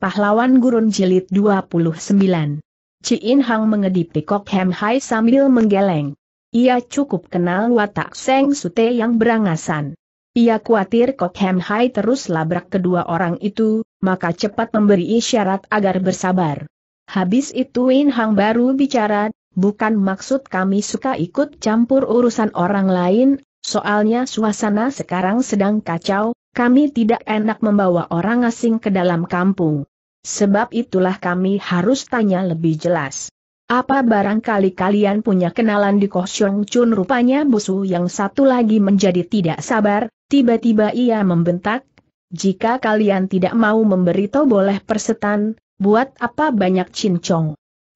Pahlawan Gurun Jilid 29. Ciin Hang mengedipi Kok Hem Hai sambil menggeleng. Ia cukup kenal watak Seng Sute yang berangasan. Ia khawatir Kok Hem Hai terus labrak kedua orang itu, maka cepat memberi isyarat agar bersabar. Habis itu In Hang baru bicara, bukan maksud kami suka ikut campur urusan orang lain, soalnya suasana sekarang sedang kacau, kami tidak enak membawa orang asing ke dalam kampung. Sebab itulah kami harus tanya lebih jelas. Apa barangkali kalian punya kenalan di Kosyong Chun rupanya busu yang satu lagi menjadi tidak sabar, tiba-tiba ia membentak, jika kalian tidak mau memberi boleh persetan, buat apa banyak cincong?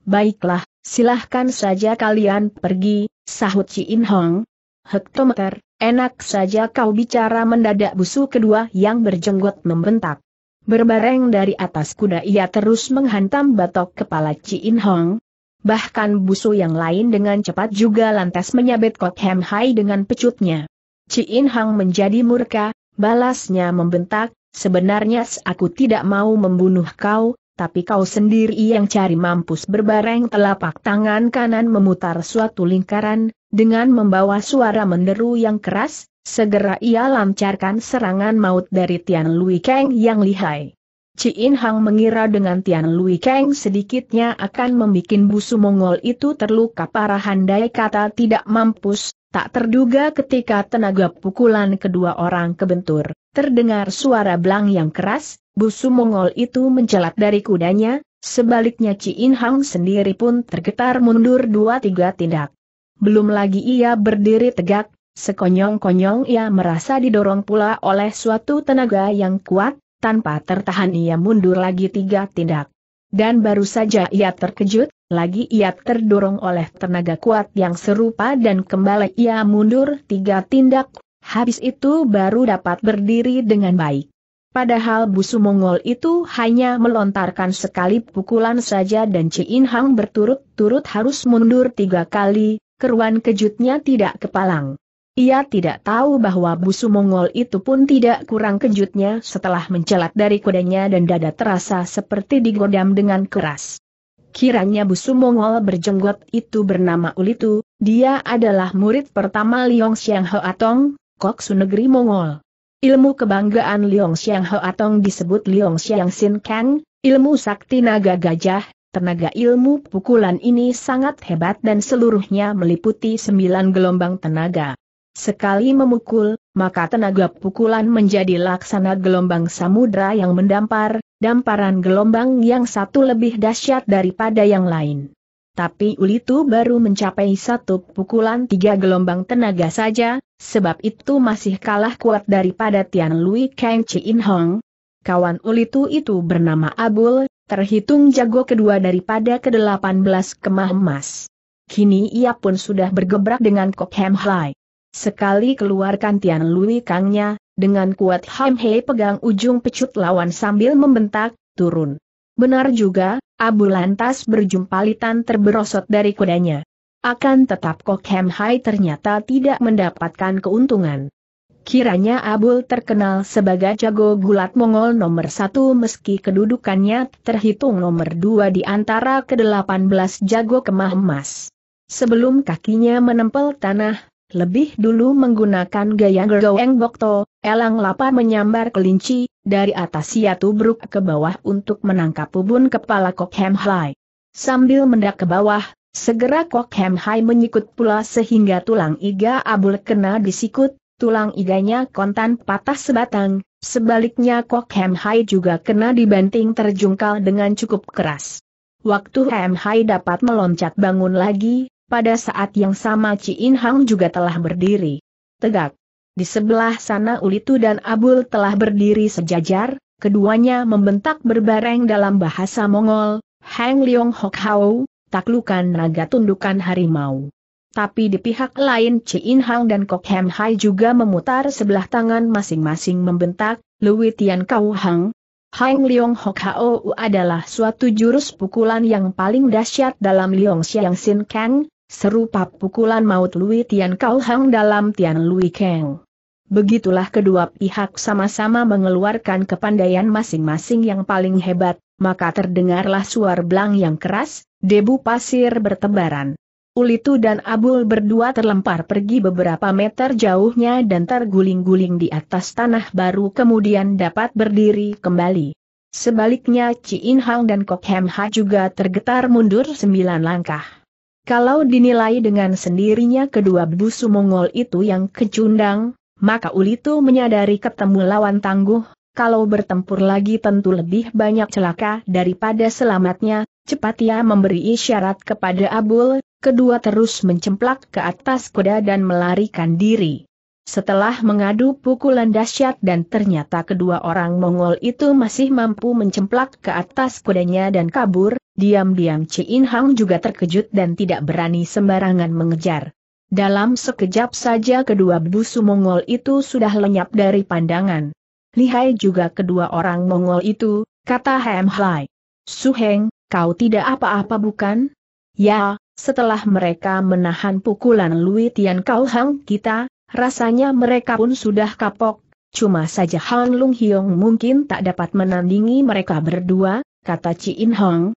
Baiklah, silahkan saja kalian pergi, sahut Ci In Hong. Hektometer, enak saja kau bicara mendadak busu kedua yang berjenggot membentak. Berbareng dari atas kuda ia terus menghantam batok kepala In Hong. Bahkan busu yang lain dengan cepat juga lantas menyabet Kok Hem Hai dengan pecutnya. In Hong menjadi murka, balasnya membentak, sebenarnya aku tidak mau membunuh kau, tapi kau sendiri yang cari mampus berbareng telapak tangan kanan memutar suatu lingkaran, dengan membawa suara menderu yang keras, segera ia lancarkan serangan maut dari Tian Lui Kang yang lihai. In Hang mengira dengan Tian Lui Kang sedikitnya akan membuat busu Mongol itu terluka parah handai kata tidak mampus, tak terduga ketika tenaga pukulan kedua orang kebentur, terdengar suara belang yang keras, busu Mongol itu mencelat dari kudanya, Sebaliknya In Hang sendiri pun tergetar mundur dua tiga tindak belum lagi ia berdiri tegak, sekonyong-konyong ia merasa didorong pula oleh suatu tenaga yang kuat, tanpa tertahan ia mundur lagi tiga tindak. Dan baru saja ia terkejut, lagi ia terdorong oleh tenaga kuat yang serupa dan kembali ia mundur tiga tindak, habis itu baru dapat berdiri dengan baik. Padahal busu Mongol itu hanya melontarkan sekali pukulan saja dan Chin Hang berturut-turut harus mundur tiga kali, keruan kejutnya tidak kepalang. Ia tidak tahu bahwa busu Mongol itu pun tidak kurang kejutnya setelah mencelat dari kudanya dan dada terasa seperti digodam dengan keras. Kiranya busu Mongol berjenggot itu bernama Ulitu, dia adalah murid pertama Liong Xiang Atong, Koksu Negeri Mongol. Ilmu kebanggaan Liong Xiang Atong disebut Liong Xiang Sin Kang, ilmu sakti naga gajah, Tenaga ilmu pukulan ini sangat hebat dan seluruhnya meliputi sembilan gelombang tenaga. Sekali memukul, maka tenaga pukulan menjadi laksana gelombang samudra yang mendampar, damparan gelombang yang satu lebih dahsyat daripada yang lain. Tapi Ulitu baru mencapai satu pukulan tiga gelombang tenaga saja, sebab itu masih kalah kuat daripada Tian Lui Kang In Hong. Kawan Ulitu itu bernama Abul, terhitung jago kedua daripada ke-18 kemah emas. Kini ia pun sudah bergebrak dengan Kok Hem Hai. Sekali keluarkan Tian Lui Kangnya, dengan kuat Ham Hei pegang ujung pecut lawan sambil membentak, turun. Benar juga, Abu lantas berjumpa litan terberosot dari kudanya. Akan tetap Kok Hem Hai ternyata tidak mendapatkan keuntungan. Kiranya Abul terkenal sebagai jago gulat Mongol nomor satu meski kedudukannya terhitung nomor dua di antara ke-18 jago kemah emas. Sebelum kakinya menempel tanah, lebih dulu menggunakan gaya gergoeng bokto, elang lapar menyambar kelinci, dari atas ia tubruk ke bawah untuk menangkap ubun kepala Kok Hem Hai. Sambil mendak ke bawah, segera Kok Hem Hai menyikut pula sehingga tulang iga Abul kena disikut, tulang iganya kontan patah sebatang, sebaliknya Kok Hem Hai juga kena dibanting terjungkal dengan cukup keras. Waktu Hem Hai dapat meloncat bangun lagi, pada saat yang sama Ci In Hang juga telah berdiri. Tegak. Di sebelah sana Ulitu dan Abul telah berdiri sejajar, keduanya membentak berbareng dalam bahasa Mongol, Hang Leong Hok Hao, taklukan naga tundukan harimau. Tapi di pihak lain in Hang dan Kok Hem Hai juga memutar sebelah tangan masing-masing membentak, Lui Tian Kau Hang, Hang Leong Hok U adalah suatu jurus pukulan yang paling dahsyat dalam Leong Xiang Sin Kang, serupa pukulan maut Lui Tian Kau Hang dalam Tian Lui Kang. Begitulah kedua pihak sama-sama mengeluarkan kepandaian masing-masing yang paling hebat, maka terdengarlah suara belang yang keras, debu pasir bertebaran. Ulitu dan Abul berdua terlempar pergi beberapa meter jauhnya dan terguling-guling di atas tanah baru kemudian dapat berdiri kembali. Sebaliknya In Hang dan Kok Hem Ha juga tergetar mundur sembilan langkah. Kalau dinilai dengan sendirinya kedua busu Mongol itu yang kecundang, maka Ulitu menyadari ketemu lawan tangguh, kalau bertempur lagi tentu lebih banyak celaka daripada selamatnya, cepat ia memberi isyarat kepada Abul, kedua terus mencemplak ke atas kuda dan melarikan diri. Setelah mengadu pukulan dahsyat dan ternyata kedua orang Mongol itu masih mampu mencemplak ke atas kudanya dan kabur, diam-diam Chin Hang juga terkejut dan tidak berani sembarangan mengejar. Dalam sekejap saja kedua busu Mongol itu sudah lenyap dari pandangan. Lihai juga kedua orang Mongol itu, kata Hem Hai. Suheng, kau tidak apa-apa bukan? Ya, setelah mereka menahan pukulan Lui Tian Kau Hang kita, rasanya mereka pun sudah kapok, cuma saja Han Lung Hiong mungkin tak dapat menandingi mereka berdua, kata Chi In Hong.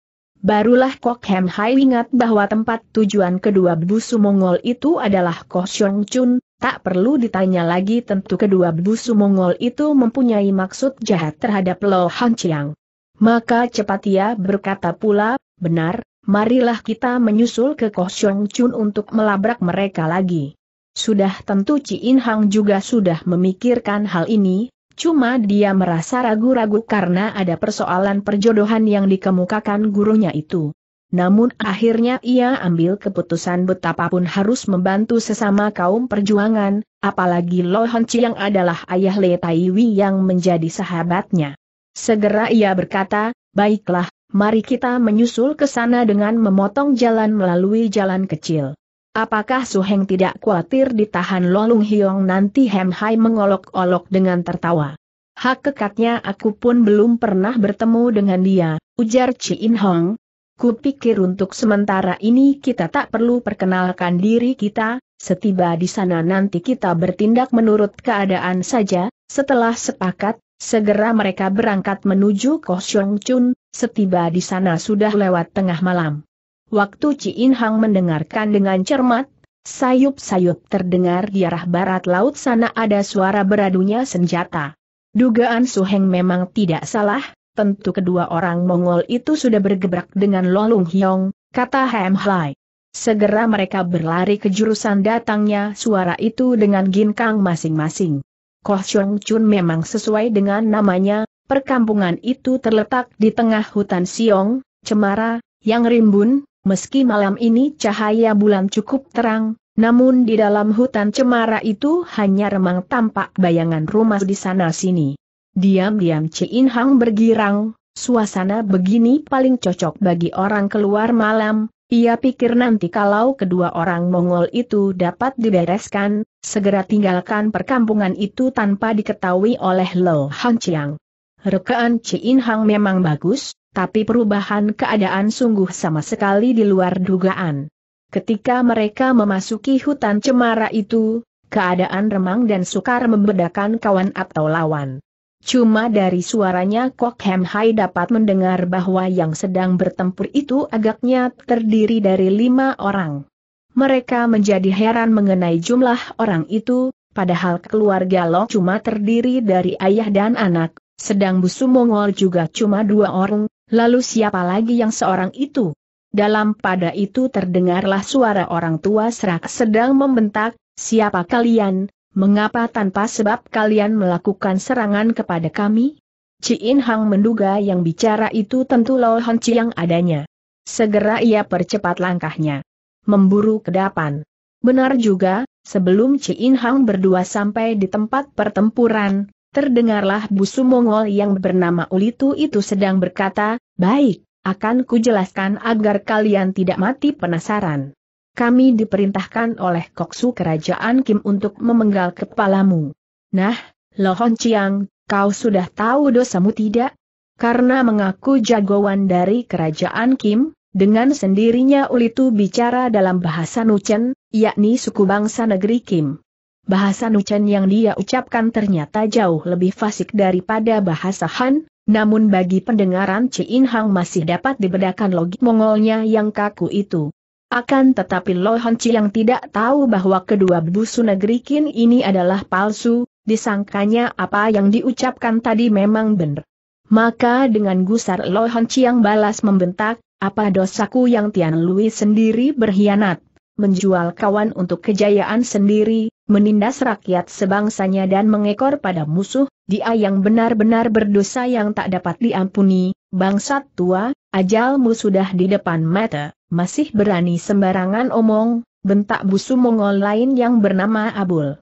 Barulah Kok Hem Hai ingat bahwa tempat tujuan kedua busu Mongol itu adalah Koh Xiong Chun, tak perlu ditanya lagi tentu kedua busu Mongol itu mempunyai maksud jahat terhadap Lo Han Chiang. Maka cepat ia berkata pula, benar, marilah kita menyusul ke Koh Xiong Chun untuk melabrak mereka lagi. Sudah tentu Ci In Hang juga sudah memikirkan hal ini, cuma dia merasa ragu-ragu karena ada persoalan perjodohan yang dikemukakan gurunya itu. Namun akhirnya ia ambil keputusan betapapun harus membantu sesama kaum perjuangan, apalagi Lo Han Chi yang adalah ayah Le Tai Wi yang menjadi sahabatnya. Segera ia berkata, baiklah, mari kita menyusul ke sana dengan memotong jalan melalui jalan kecil. Apakah Su Heng tidak khawatir ditahan Lolung Hiong nanti Hem Hai mengolok-olok dengan tertawa. Hak kekatnya aku pun belum pernah bertemu dengan dia, ujar Chi In Hong. Kupikir untuk sementara ini kita tak perlu perkenalkan diri kita, setiba di sana nanti kita bertindak menurut keadaan saja, setelah sepakat, Segera mereka berangkat menuju Kosyong Chun, setiba di sana sudah lewat tengah malam. Waktu Ci In Hang mendengarkan dengan cermat, sayup-sayup terdengar di arah barat laut sana ada suara beradunya senjata. Dugaan Su Heng memang tidak salah, tentu kedua orang Mongol itu sudah bergebrak dengan Lolung Hyong, kata Hem Hai. Segera mereka berlari ke jurusan datangnya suara itu dengan ginkang masing-masing. Koh Chong Chun memang sesuai dengan namanya, perkampungan itu terletak di tengah hutan Siong, Cemara, yang rimbun, meski malam ini cahaya bulan cukup terang, namun di dalam hutan Cemara itu hanya remang tampak bayangan rumah di sana-sini. Diam-diam Chin Hang bergirang, suasana begini paling cocok bagi orang keluar malam, ia pikir nanti kalau kedua orang Mongol itu dapat dibereskan, segera tinggalkan perkampungan itu tanpa diketahui oleh Lo Han Chiang. Rekaan Chin Hang memang bagus, tapi perubahan keadaan sungguh sama sekali di luar dugaan. Ketika mereka memasuki hutan cemara itu, keadaan remang dan sukar membedakan kawan atau lawan. Cuma dari suaranya Kok Hem Hai dapat mendengar bahwa yang sedang bertempur itu agaknya terdiri dari lima orang. Mereka menjadi heran mengenai jumlah orang itu, padahal keluarga Lo cuma terdiri dari ayah dan anak, sedang Busu Mongol juga cuma dua orang, lalu siapa lagi yang seorang itu? Dalam pada itu terdengarlah suara orang tua serak sedang membentak, siapa kalian, Mengapa tanpa sebab kalian melakukan serangan kepada kami? Ciin Hang menduga yang bicara itu tentu Lo Han Chi yang adanya. Segera ia percepat langkahnya. Memburu ke depan. Benar juga, sebelum Ciin Hang berdua sampai di tempat pertempuran, terdengarlah busu Mongol yang bernama Ulitu itu sedang berkata, Baik, akan kujelaskan agar kalian tidak mati penasaran kami diperintahkan oleh Koksu Kerajaan Kim untuk memenggal kepalamu. Nah, Lohon Chiang, kau sudah tahu dosamu tidak? Karena mengaku jagoan dari Kerajaan Kim, dengan sendirinya Ulitu bicara dalam bahasa Nuchen, yakni suku bangsa negeri Kim. Bahasa Nuchen yang dia ucapkan ternyata jauh lebih fasik daripada bahasa Han, namun bagi pendengaran In Hang masih dapat dibedakan logik Mongolnya yang kaku itu. Akan tetapi Lo Honci yang tidak tahu bahwa kedua busu negeri Kin ini adalah palsu, disangkanya apa yang diucapkan tadi memang benar. Maka dengan gusar Lo Honci yang balas membentak, apa dosaku yang Tian Lui sendiri berkhianat, menjual kawan untuk kejayaan sendiri, menindas rakyat sebangsanya dan mengekor pada musuh, dia yang benar-benar berdosa yang tak dapat diampuni, bangsat tua, ajalmu sudah di depan mata masih berani sembarangan omong, bentak busu Mongol lain yang bernama Abul.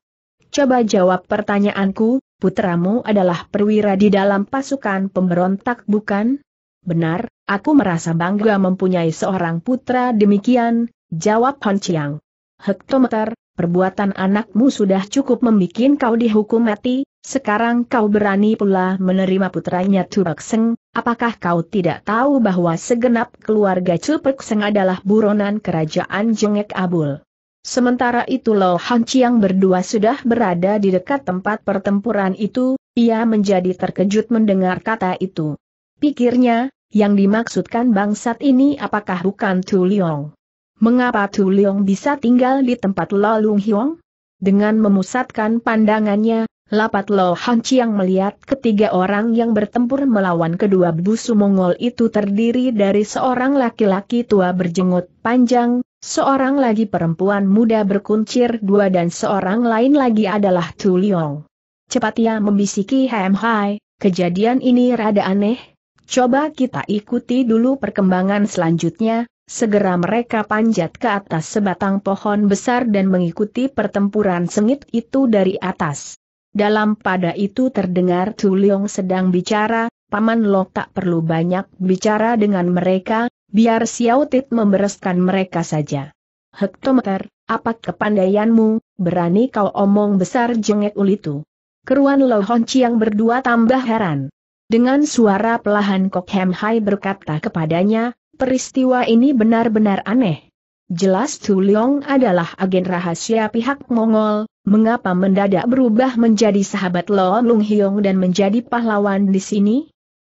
Coba jawab pertanyaanku, putramu adalah perwira di dalam pasukan pemberontak bukan? Benar, aku merasa bangga mempunyai seorang putra demikian, jawab Hon Chiang. Hektometer, perbuatan anakmu sudah cukup membuat kau dihukum mati, sekarang kau berani pula menerima putranya Turak Seng, apakah kau tidak tahu bahwa segenap keluarga Cupak Seng adalah buronan kerajaan Jengek Abul? Sementara itu Lo Han Chiang berdua sudah berada di dekat tempat pertempuran itu, ia menjadi terkejut mendengar kata itu. Pikirnya, yang dimaksudkan bangsat ini apakah bukan Tu Liong? Mengapa Tu Liong bisa tinggal di tempat Lo Lung Hiong? Dengan memusatkan pandangannya, Lapat Lo Han Chiang melihat ketiga orang yang bertempur melawan kedua busu Mongol itu terdiri dari seorang laki-laki tua berjenggot panjang, seorang lagi perempuan muda berkuncir dua dan seorang lain lagi adalah Tu Liong. Cepat ia membisiki Hem Hai, kejadian ini rada aneh, coba kita ikuti dulu perkembangan selanjutnya, Segera mereka panjat ke atas sebatang pohon besar dan mengikuti pertempuran sengit itu dari atas. Dalam pada itu terdengar Chu Leong sedang bicara, Paman Lok tak perlu banyak bicara dengan mereka, biar Xiao Tit membereskan mereka saja. Hektometer, apa kepandaianmu, berani kau omong besar jengek ulitu. Keruan Lo Hong Chiang berdua tambah heran. Dengan suara pelahan Kok Hem Hai berkata kepadanya, peristiwa ini benar-benar aneh. Jelas Leong adalah agen rahasia pihak Mongol, mengapa mendadak berubah menjadi sahabat Lo Lung Hiong dan menjadi pahlawan di sini?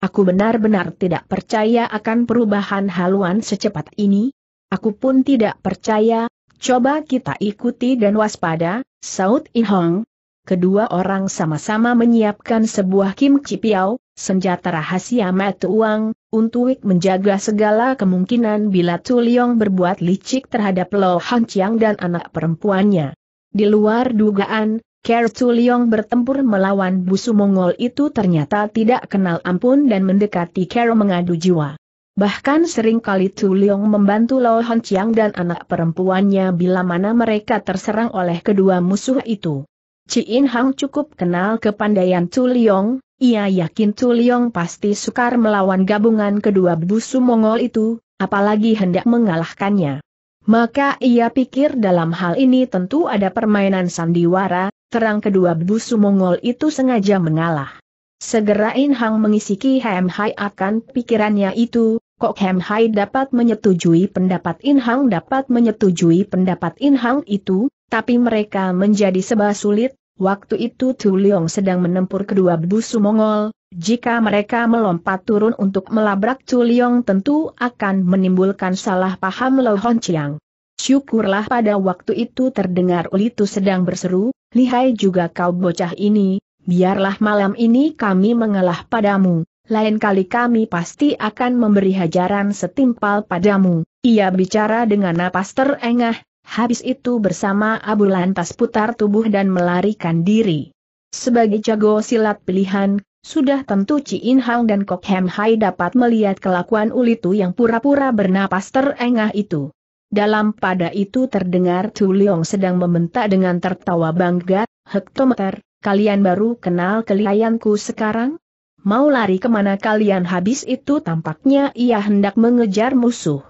Aku benar-benar tidak percaya akan perubahan haluan secepat ini. Aku pun tidak percaya, coba kita ikuti dan waspada, Saud Hong. Kedua orang sama-sama menyiapkan sebuah kimchi piau, senjata rahasia mata uang, untuk menjaga segala kemungkinan bila Tuliong berbuat licik terhadap Lo Han Chiang dan anak perempuannya. Di luar dugaan, Ker Tuliong bertempur melawan busu Mongol itu ternyata tidak kenal ampun dan mendekati Ker mengadu jiwa. Bahkan sering seringkali Tuliong membantu Lo Han Chiang dan anak perempuannya bila mana mereka terserang oleh kedua musuh itu. In Hang cukup kenal kepandaian Tu Liong, ia yakin Tu Liong pasti sukar melawan gabungan kedua busu Mongol itu, apalagi hendak mengalahkannya. Maka ia pikir dalam hal ini tentu ada permainan sandiwara, terang kedua busu Mongol itu sengaja mengalah. Segera In Hang mengisiki Hem Hai akan pikirannya itu, kok Hem Hai dapat menyetujui pendapat In Hang dapat menyetujui pendapat In Hang itu, tapi mereka menjadi sebah sulit, waktu itu Tu Leong sedang menempur kedua busu Mongol, jika mereka melompat turun untuk melabrak Tu Leong tentu akan menimbulkan salah paham Lo Hon Chiang. Syukurlah pada waktu itu terdengar Ulitu sedang berseru, lihai juga kau bocah ini, biarlah malam ini kami mengalah padamu, lain kali kami pasti akan memberi hajaran setimpal padamu. Ia bicara dengan napas terengah, Habis itu bersama Abu lantas putar tubuh dan melarikan diri. Sebagai jago silat pilihan, sudah tentu Ci In Hang dan Kok Hem Hai dapat melihat kelakuan Ulitu yang pura-pura bernapas terengah itu. Dalam pada itu terdengar Tu Leong sedang membentak dengan tertawa bangga, Hektometer, kalian baru kenal keliayanku sekarang? Mau lari kemana kalian habis itu tampaknya ia hendak mengejar musuh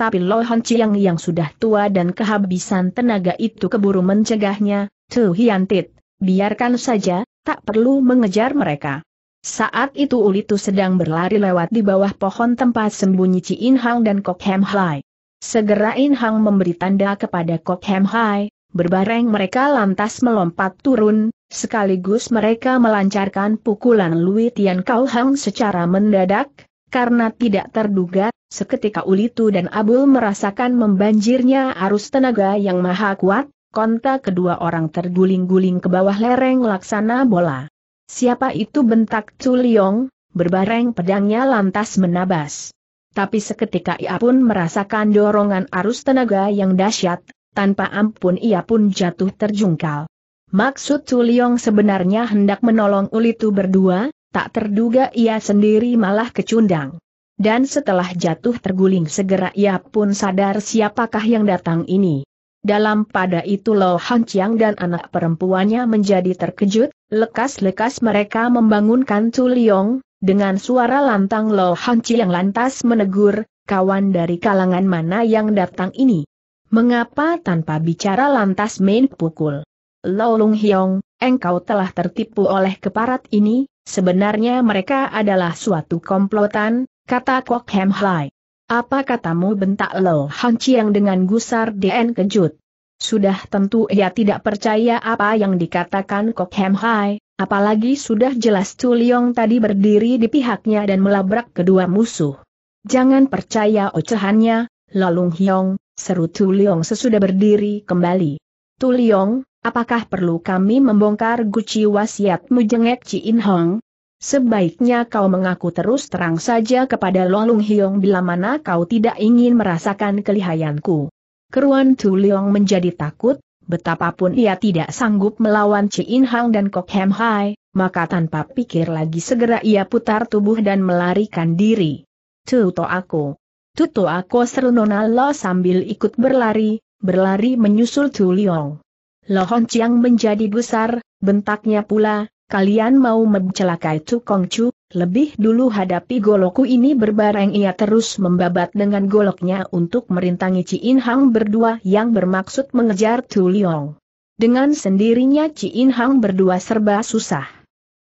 tapi Lo Han Chiang yang sudah tua dan kehabisan tenaga itu keburu mencegahnya, Tu Hian Tit, biarkan saja, tak perlu mengejar mereka. Saat itu Uli Ulitu sedang berlari lewat di bawah pohon tempat sembunyi Chi In Hang dan Kok Hem Hai. Segera In Hang memberi tanda kepada Kok Hem Hai, berbareng mereka lantas melompat turun, sekaligus mereka melancarkan pukulan Lui Tian Kau Hang secara mendadak, karena tidak terduga, Seketika Ulitu dan Abul merasakan membanjirnya arus tenaga yang maha kuat, kontak kedua orang terguling-guling ke bawah lereng laksana bola. Siapa itu bentak Culiong, berbareng pedangnya lantas menabas. Tapi seketika ia pun merasakan dorongan arus tenaga yang dahsyat, tanpa ampun ia pun jatuh terjungkal. Maksud Culiong sebenarnya hendak menolong Ulitu berdua, tak terduga ia sendiri malah kecundang. Dan setelah jatuh terguling segera ia pun sadar siapakah yang datang ini. Dalam pada itu Lo Han Chiang dan anak perempuannya menjadi terkejut, lekas-lekas mereka membangunkan Tu Liong, dengan suara lantang Lo Han Chiang lantas menegur, kawan dari kalangan mana yang datang ini? Mengapa tanpa bicara lantas main pukul? Lo Lung Hiong, engkau telah tertipu oleh keparat ini, sebenarnya mereka adalah suatu komplotan, kata Kok Hem Hai. Apa katamu bentak Lo Han Chiang dengan gusar DN kejut. Sudah tentu ia tidak percaya apa yang dikatakan Kok Hem Hai, apalagi sudah jelas Chu Liong tadi berdiri di pihaknya dan melabrak kedua musuh. Jangan percaya ocehannya, Lalung Hyong, seru Chu Liong sesudah berdiri kembali. Tu Liong, apakah perlu kami membongkar guci wasiatmu jengek Ci In Hong? Sebaiknya kau mengaku terus terang saja kepada Lolung Hiong bila mana kau tidak ingin merasakan kelihayanku. Keruan Tu Leong menjadi takut, betapapun ia tidak sanggup melawan Chi In Hang dan Kok Hem Hai, maka tanpa pikir lagi segera ia putar tubuh dan melarikan diri. Tuto aku. Tuto aku seru Nona Lo sambil ikut berlari, berlari menyusul Tu Leong. Lohon Chiang menjadi besar, bentaknya pula, kalian mau mencelakai Tukong Chu, lebih dulu hadapi goloku ini berbareng ia terus membabat dengan goloknya untuk merintangi In Hang berdua yang bermaksud mengejar Tu Liong. Dengan sendirinya In Hang berdua serba susah.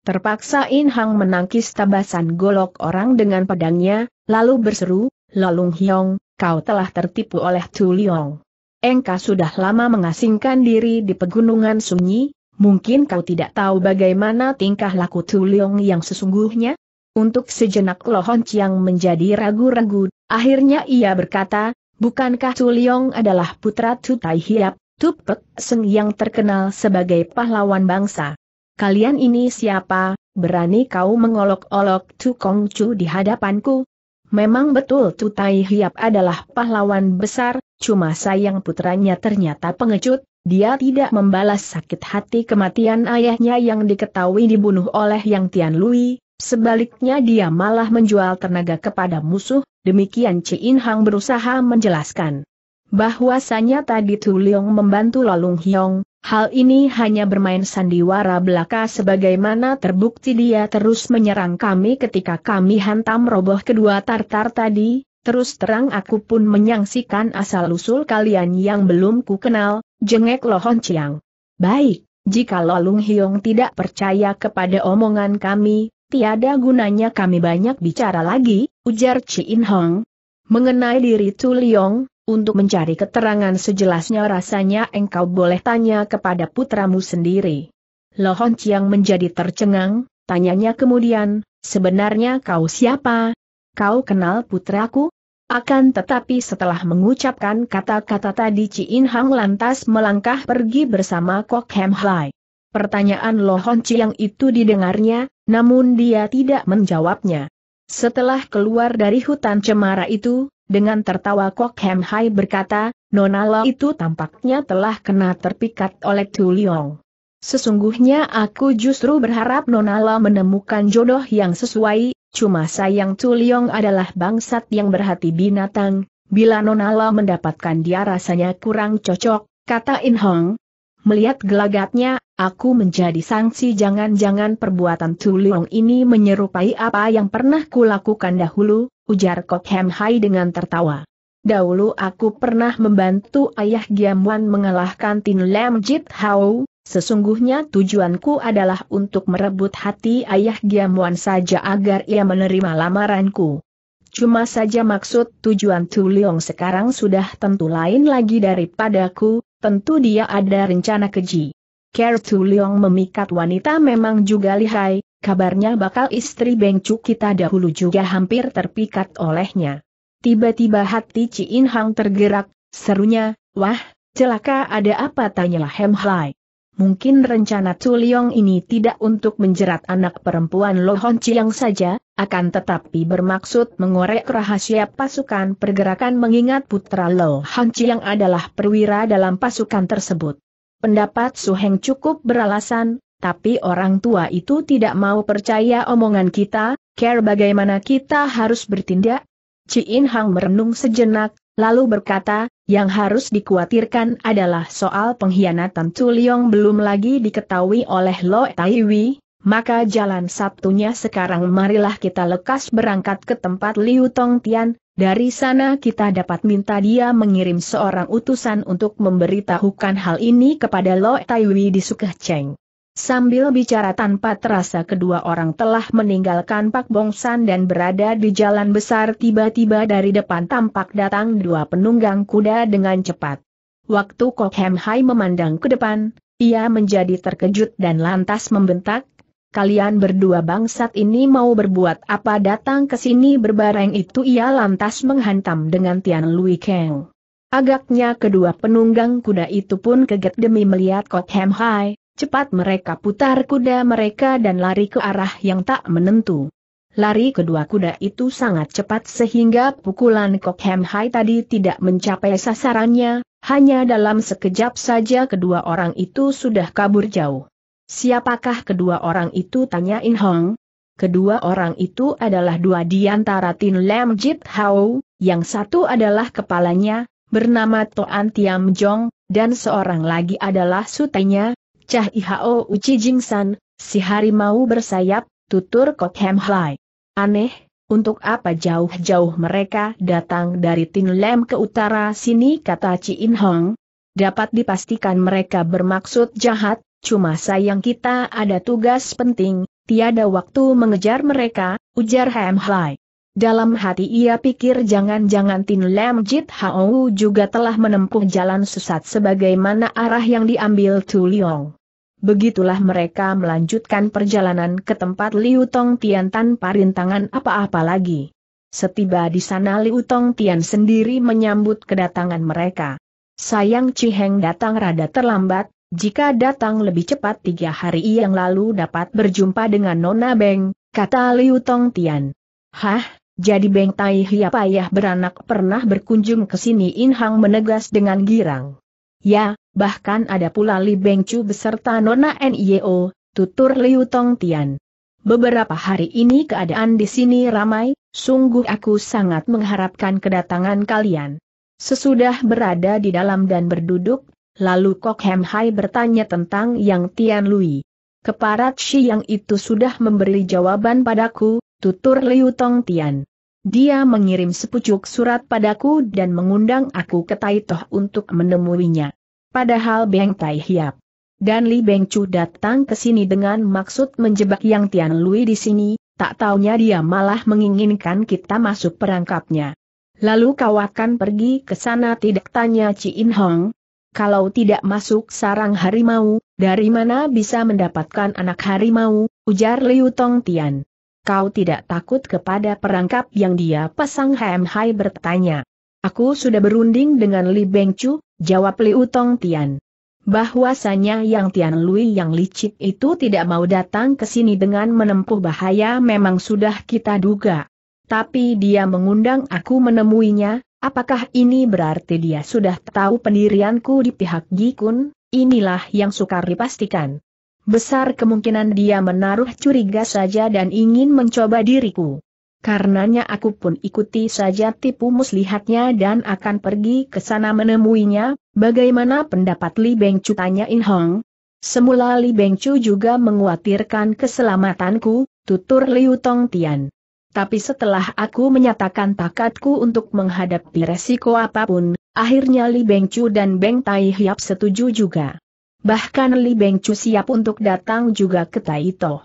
Terpaksa In Hang menangkis tabasan golok orang dengan pedangnya, lalu berseru, Lalung Hiong, kau telah tertipu oleh Tu Liong. Engkau sudah lama mengasingkan diri di pegunungan sunyi, Mungkin kau tidak tahu bagaimana tingkah laku Tuliong yang sesungguhnya? Untuk sejenak Lohon Chiang menjadi ragu-ragu, akhirnya ia berkata, bukankah Tuliong adalah putra Tu Tai Hiap, Tu Seng yang terkenal sebagai pahlawan bangsa? Kalian ini siapa, berani kau mengolok-olok Tu Kong Chu di hadapanku? Memang betul Tu Tai Hiap adalah pahlawan besar, cuma sayang putranya ternyata pengecut, dia tidak membalas sakit hati kematian ayahnya yang diketahui dibunuh oleh Yang Tian Tianlui, sebaliknya dia malah menjual tenaga kepada musuh, demikian In Hang berusaha menjelaskan. Bahwasanya tadi Tu Leong membantu Lolung Hiong, hal ini hanya bermain sandiwara belaka sebagaimana terbukti dia terus menyerang kami ketika kami hantam roboh kedua tartar tadi, Terus terang aku pun menyaksikan asal-usul kalian yang belum ku kenal, jengek Lohon Chiang. Baik, jika Lolung Hiong tidak percaya kepada omongan kami, tiada gunanya kami banyak bicara lagi, ujar chi in Hong. Mengenai diri Tu Liong, untuk mencari keterangan sejelasnya rasanya engkau boleh tanya kepada putramu sendiri. Lohon Chiang menjadi tercengang, tanyanya kemudian, sebenarnya kau siapa? Kau kenal putraku? Akan tetapi setelah mengucapkan kata-kata tadi In Hang lantas melangkah pergi bersama Kok Hem Hai. Pertanyaan Lohon yang itu didengarnya, namun dia tidak menjawabnya. Setelah keluar dari hutan cemara itu, dengan tertawa Kok Hem Hai berkata, Nona Lo itu tampaknya telah kena terpikat oleh Tu Liong. Sesungguhnya aku justru berharap Nona Lo menemukan jodoh yang sesuai, Cuma sayang Tuliong adalah bangsat yang berhati binatang, bila Nonala mendapatkan dia rasanya kurang cocok, kata In Hong. Melihat gelagatnya, aku menjadi sangsi jangan-jangan perbuatan Tuliong ini menyerupai apa yang pernah kulakukan dahulu, ujar Kok Hem Hai dengan tertawa. Dahulu aku pernah membantu ayah Giamwan mengalahkan Tin Lam Jit Hao, Sesungguhnya tujuanku adalah untuk merebut hati ayah Giamuan saja agar ia menerima lamaranku. Cuma saja maksud tujuan Tu Liong sekarang sudah tentu lain lagi daripadaku, tentu dia ada rencana keji. Care Tu Liong memikat wanita memang juga lihai, kabarnya bakal istri Beng kita dahulu juga hampir terpikat olehnya. Tiba-tiba hati In Hang tergerak, serunya, wah, celaka ada apa tanyalah Hem Hai. Mungkin rencana Tuliong ini tidak untuk menjerat anak perempuan Lohon Chiang saja, akan tetapi bermaksud mengorek rahasia pasukan pergerakan mengingat putra Lohon Chiang adalah perwira dalam pasukan tersebut. Pendapat Su Heng cukup beralasan, tapi orang tua itu tidak mau percaya omongan kita, care bagaimana kita harus bertindak. Ciin Hang merenung sejenak, Lalu berkata, yang harus dikhawatirkan adalah soal pengkhianatan Tuliong belum lagi diketahui oleh Lo Taiwi, maka jalan Sabtunya sekarang marilah kita lekas berangkat ke tempat Liu Tong Tian, dari sana kita dapat minta dia mengirim seorang utusan untuk memberitahukan hal ini kepada Lo Taiwi di Sukeh Cheng. Sambil bicara tanpa terasa kedua orang telah meninggalkan Pak Bongsan dan berada di jalan besar tiba-tiba dari depan tampak datang dua penunggang kuda dengan cepat. Waktu Kok Hem Hai memandang ke depan, ia menjadi terkejut dan lantas membentak, kalian berdua bangsat ini mau berbuat apa datang ke sini berbareng itu ia lantas menghantam dengan Tian Lui Kang. Agaknya kedua penunggang kuda itu pun keget demi melihat Kok Hem Hai, Cepat mereka putar kuda mereka dan lari ke arah yang tak menentu. Lari kedua kuda itu sangat cepat sehingga pukulan Hem Hai tadi tidak mencapai sasarannya, hanya dalam sekejap saja kedua orang itu sudah kabur jauh. Siapakah kedua orang itu tanya In Hong? Kedua orang itu adalah dua di antara Tin Lam Jit Hao, yang satu adalah kepalanya, bernama Toan Tiam Jong, dan seorang lagi adalah sutenya, Cah Ihao Uci Jingsan, si harimau bersayap, tutur Kok Hem Hai. Aneh, untuk apa jauh-jauh mereka datang dari Tin Lem ke utara sini kata Ci In Hong? Dapat dipastikan mereka bermaksud jahat, cuma sayang kita ada tugas penting, tiada waktu mengejar mereka, ujar Hem Hai. Dalam hati ia pikir jangan-jangan Tin Lam Jit Hao juga telah menempuh jalan sesat sebagaimana arah yang diambil Tu Liong. Begitulah mereka melanjutkan perjalanan ke tempat Liu Tong Tian tanpa rintangan apa-apa lagi. Setiba di sana Liu Tong Tian sendiri menyambut kedatangan mereka. Sayang Ciheng datang rada terlambat, jika datang lebih cepat tiga hari yang lalu dapat berjumpa dengan Nona Beng, kata Liu Tong Tian. Hah, jadi Beng Tai ayah beranak pernah berkunjung ke sini In Hang menegas dengan girang. Ya, bahkan ada pula Li Beng Chu beserta Nona N.I.O., e tutur Liu Tong Tian. Beberapa hari ini keadaan di sini ramai, sungguh aku sangat mengharapkan kedatangan kalian. Sesudah berada di dalam dan berduduk, lalu Kok Hem Hai bertanya tentang Yang Tian Lui. Keparat Shi yang itu sudah memberi jawaban padaku, tutur Liu Tong Tian. Dia mengirim sepucuk surat padaku dan mengundang aku ke Taitoh untuk menemuinya. Padahal Beng Tai Hiap dan Li Beng Chu datang ke sini dengan maksud menjebak Yang Tian Lui di sini, tak taunya dia malah menginginkan kita masuk perangkapnya. Lalu kau akan pergi ke sana tidak tanya Ci In Hong? Kalau tidak masuk sarang harimau, dari mana bisa mendapatkan anak harimau, ujar Liu Tong Tian. Kau tidak takut kepada perangkap yang dia pasang Hem Hai bertanya. Aku sudah berunding dengan Li Beng Chu, jawab Li Utong Tian. Bahwasanya yang Tian Lui yang licik itu tidak mau datang ke sini dengan menempuh bahaya memang sudah kita duga. Tapi dia mengundang aku menemuinya, apakah ini berarti dia sudah tahu pendirianku di pihak Gikun? Inilah yang sukar dipastikan besar kemungkinan dia menaruh curiga saja dan ingin mencoba diriku. Karenanya aku pun ikuti saja tipu muslihatnya dan akan pergi ke sana menemuinya, bagaimana pendapat Li Bengcu tanya In Hong. Semula Li Bengcu juga menguatirkan keselamatanku, tutur Liu Tong Tian. Tapi setelah aku menyatakan takatku untuk menghadapi resiko apapun, akhirnya Li Bengcu dan Beng Tai Hiap setuju juga. Bahkan Li Bengcu siap untuk datang juga ke Taito.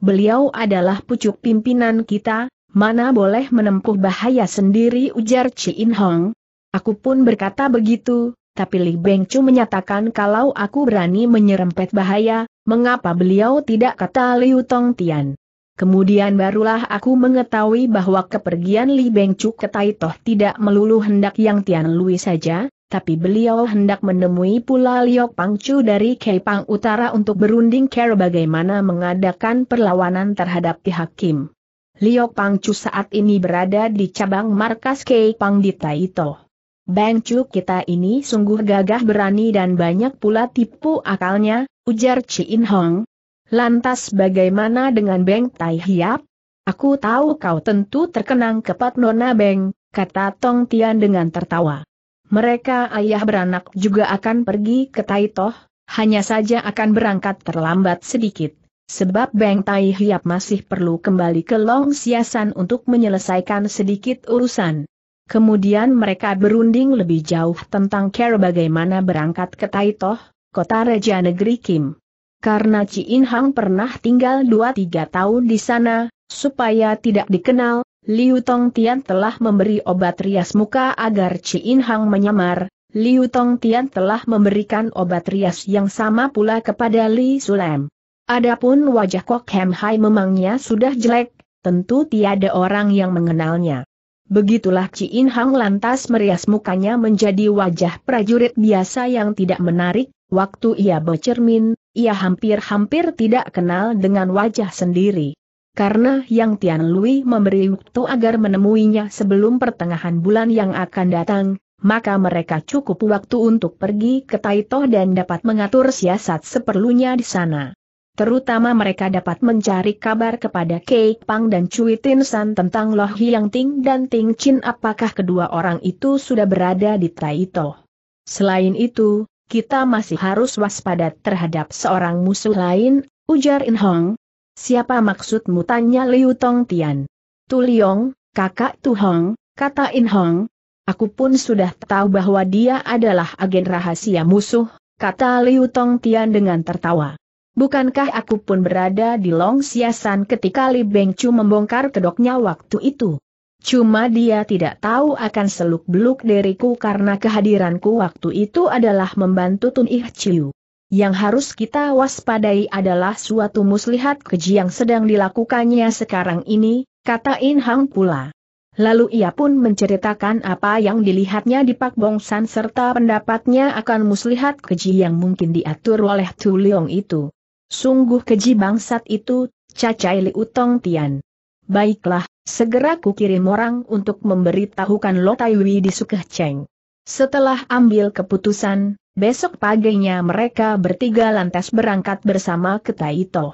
Beliau adalah pucuk pimpinan kita, mana boleh menempuh bahaya sendiri ujar In Hong. Aku pun berkata begitu, tapi Li Bengcu menyatakan kalau aku berani menyerempet bahaya, mengapa beliau tidak kata Liu Tong Tian. Kemudian barulah aku mengetahui bahwa kepergian Li Bengcu ke Taito tidak melulu hendak yang Tian Lui saja, tapi beliau hendak menemui pula Liok Pangcu dari Kepang Utara untuk berunding care bagaimana mengadakan perlawanan terhadap pihak Kim. Liok Pangcu saat ini berada di cabang markas Kepang di Taito. Bang Chu kita ini sungguh gagah berani dan banyak pula tipu akalnya, ujar In Hong. Lantas bagaimana dengan Bang Tai Hiap? Aku tahu kau tentu terkenang kepat Nona Bang, kata Tong Tian dengan tertawa. Mereka ayah beranak juga akan pergi ke Taitoh, hanya saja akan berangkat terlambat sedikit. Sebab Beng Tai Hiap masih perlu kembali ke Long Siasan untuk menyelesaikan sedikit urusan. Kemudian mereka berunding lebih jauh tentang cara bagaimana berangkat ke Taitoh, kota Raja Negeri Kim. Karena Ci In Hang pernah tinggal 2-3 tahun di sana, supaya tidak dikenal, Liu Tong Tian telah memberi obat rias muka agar Chi In Hang menyamar, Liu Tong Tian telah memberikan obat rias yang sama pula kepada Li Sulem. Adapun wajah Kok Hem Hai memangnya sudah jelek, tentu tiada orang yang mengenalnya. Begitulah Chi In Hang lantas merias mukanya menjadi wajah prajurit biasa yang tidak menarik, waktu ia bercermin, ia hampir-hampir tidak kenal dengan wajah sendiri karena Yang Tian Lui memberi waktu agar menemuinya sebelum pertengahan bulan yang akan datang, maka mereka cukup waktu untuk pergi ke Taito dan dapat mengatur siasat seperlunya di sana. Terutama mereka dapat mencari kabar kepada Kei Pang dan Cui Tin San tentang Loh Yang Ting dan Ting Chin apakah kedua orang itu sudah berada di Taito. Selain itu, kita masih harus waspada terhadap seorang musuh lain, ujar In Hong, Siapa maksudmu tanya Liu Tong Tian? Tu Liong, kakak Tu Hong, kata In Hong. Aku pun sudah tahu bahwa dia adalah agen rahasia musuh, kata Liu Tong Tian dengan tertawa. Bukankah aku pun berada di Long Siasan ketika Li Beng Chu membongkar kedoknya waktu itu? Cuma dia tidak tahu akan seluk-beluk diriku karena kehadiranku waktu itu adalah membantu Tun Ih Chiu. Yang harus kita waspadai adalah suatu muslihat keji yang sedang dilakukannya sekarang ini, kata In Hang pula. Lalu ia pun menceritakan apa yang dilihatnya di Pak Bongsan serta pendapatnya akan muslihat keji yang mungkin diatur oleh Tu Leong itu. Sungguh keji bangsat itu, cacai Li Utong Tian. Baiklah, segera kukirim orang untuk memberitahukan Lo Taiwi di Sukeh Cheng. Setelah ambil keputusan, Besok paginya mereka bertiga lantas berangkat bersama ke Taito.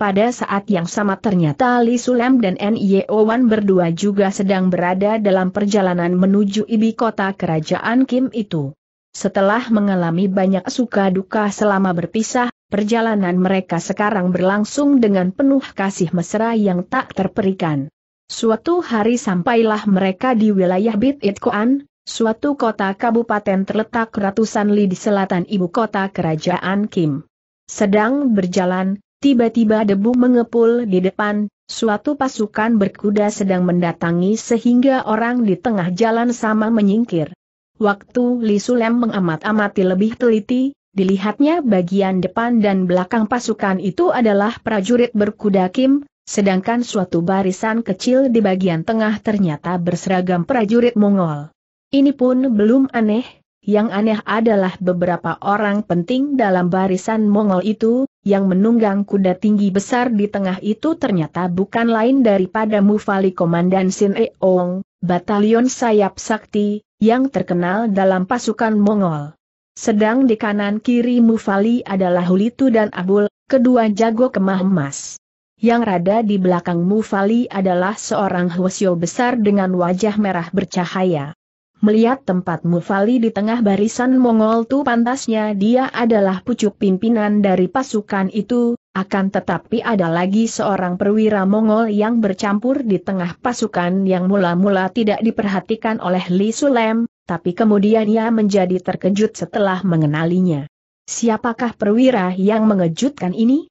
Pada saat yang sama ternyata Li Sulem dan Nio e Wan berdua juga sedang berada dalam perjalanan menuju ibi kota kerajaan Kim itu. Setelah mengalami banyak suka duka selama berpisah, perjalanan mereka sekarang berlangsung dengan penuh kasih mesra yang tak terperikan. Suatu hari sampailah mereka di wilayah Bit It Koan, suatu kota kabupaten terletak ratusan li di selatan ibu kota kerajaan Kim. Sedang berjalan, tiba-tiba debu mengepul di depan, suatu pasukan berkuda sedang mendatangi sehingga orang di tengah jalan sama menyingkir. Waktu Li Sulem mengamat-amati lebih teliti, dilihatnya bagian depan dan belakang pasukan itu adalah prajurit berkuda Kim, sedangkan suatu barisan kecil di bagian tengah ternyata berseragam prajurit Mongol. Ini pun belum aneh, yang aneh adalah beberapa orang penting dalam barisan Mongol itu, yang menunggang kuda tinggi besar di tengah itu ternyata bukan lain daripada Mufali Komandan Sin Ong, Batalion Sayap Sakti, yang terkenal dalam pasukan Mongol. Sedang di kanan kiri Mufali adalah Hulitu dan Abul, kedua jago kemah emas. Yang rada di belakang Mufali adalah seorang Hwasyo besar dengan wajah merah bercahaya. Melihat tempat Mufali di tengah barisan Mongol itu, pantasnya dia adalah pucuk pimpinan dari pasukan itu, akan tetapi ada lagi seorang perwira Mongol yang bercampur di tengah pasukan yang mula-mula tidak diperhatikan oleh Li Sulem, tapi kemudian ia menjadi terkejut setelah mengenalinya. Siapakah perwira yang mengejutkan ini?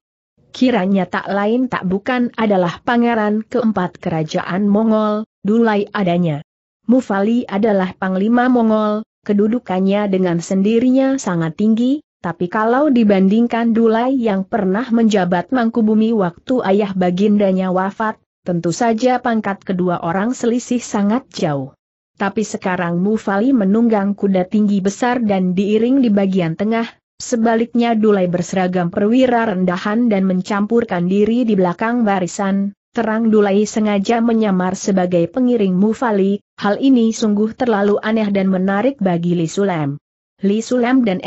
Kiranya tak lain tak bukan adalah pangeran keempat kerajaan Mongol, Dulai adanya. Mufali adalah panglima Mongol, kedudukannya dengan sendirinya sangat tinggi, tapi kalau dibandingkan Dulai yang pernah menjabat Mangkubumi waktu ayah bagindanya wafat, tentu saja pangkat kedua orang selisih sangat jauh. Tapi sekarang Mufali menunggang kuda tinggi besar dan diiring di bagian tengah, sebaliknya Dulai berseragam perwira rendahan dan mencampurkan diri di belakang barisan, Terang Dulai sengaja menyamar sebagai pengiring Mufali, Hal ini sungguh terlalu aneh dan menarik bagi Li Sulem. Li Sulem dan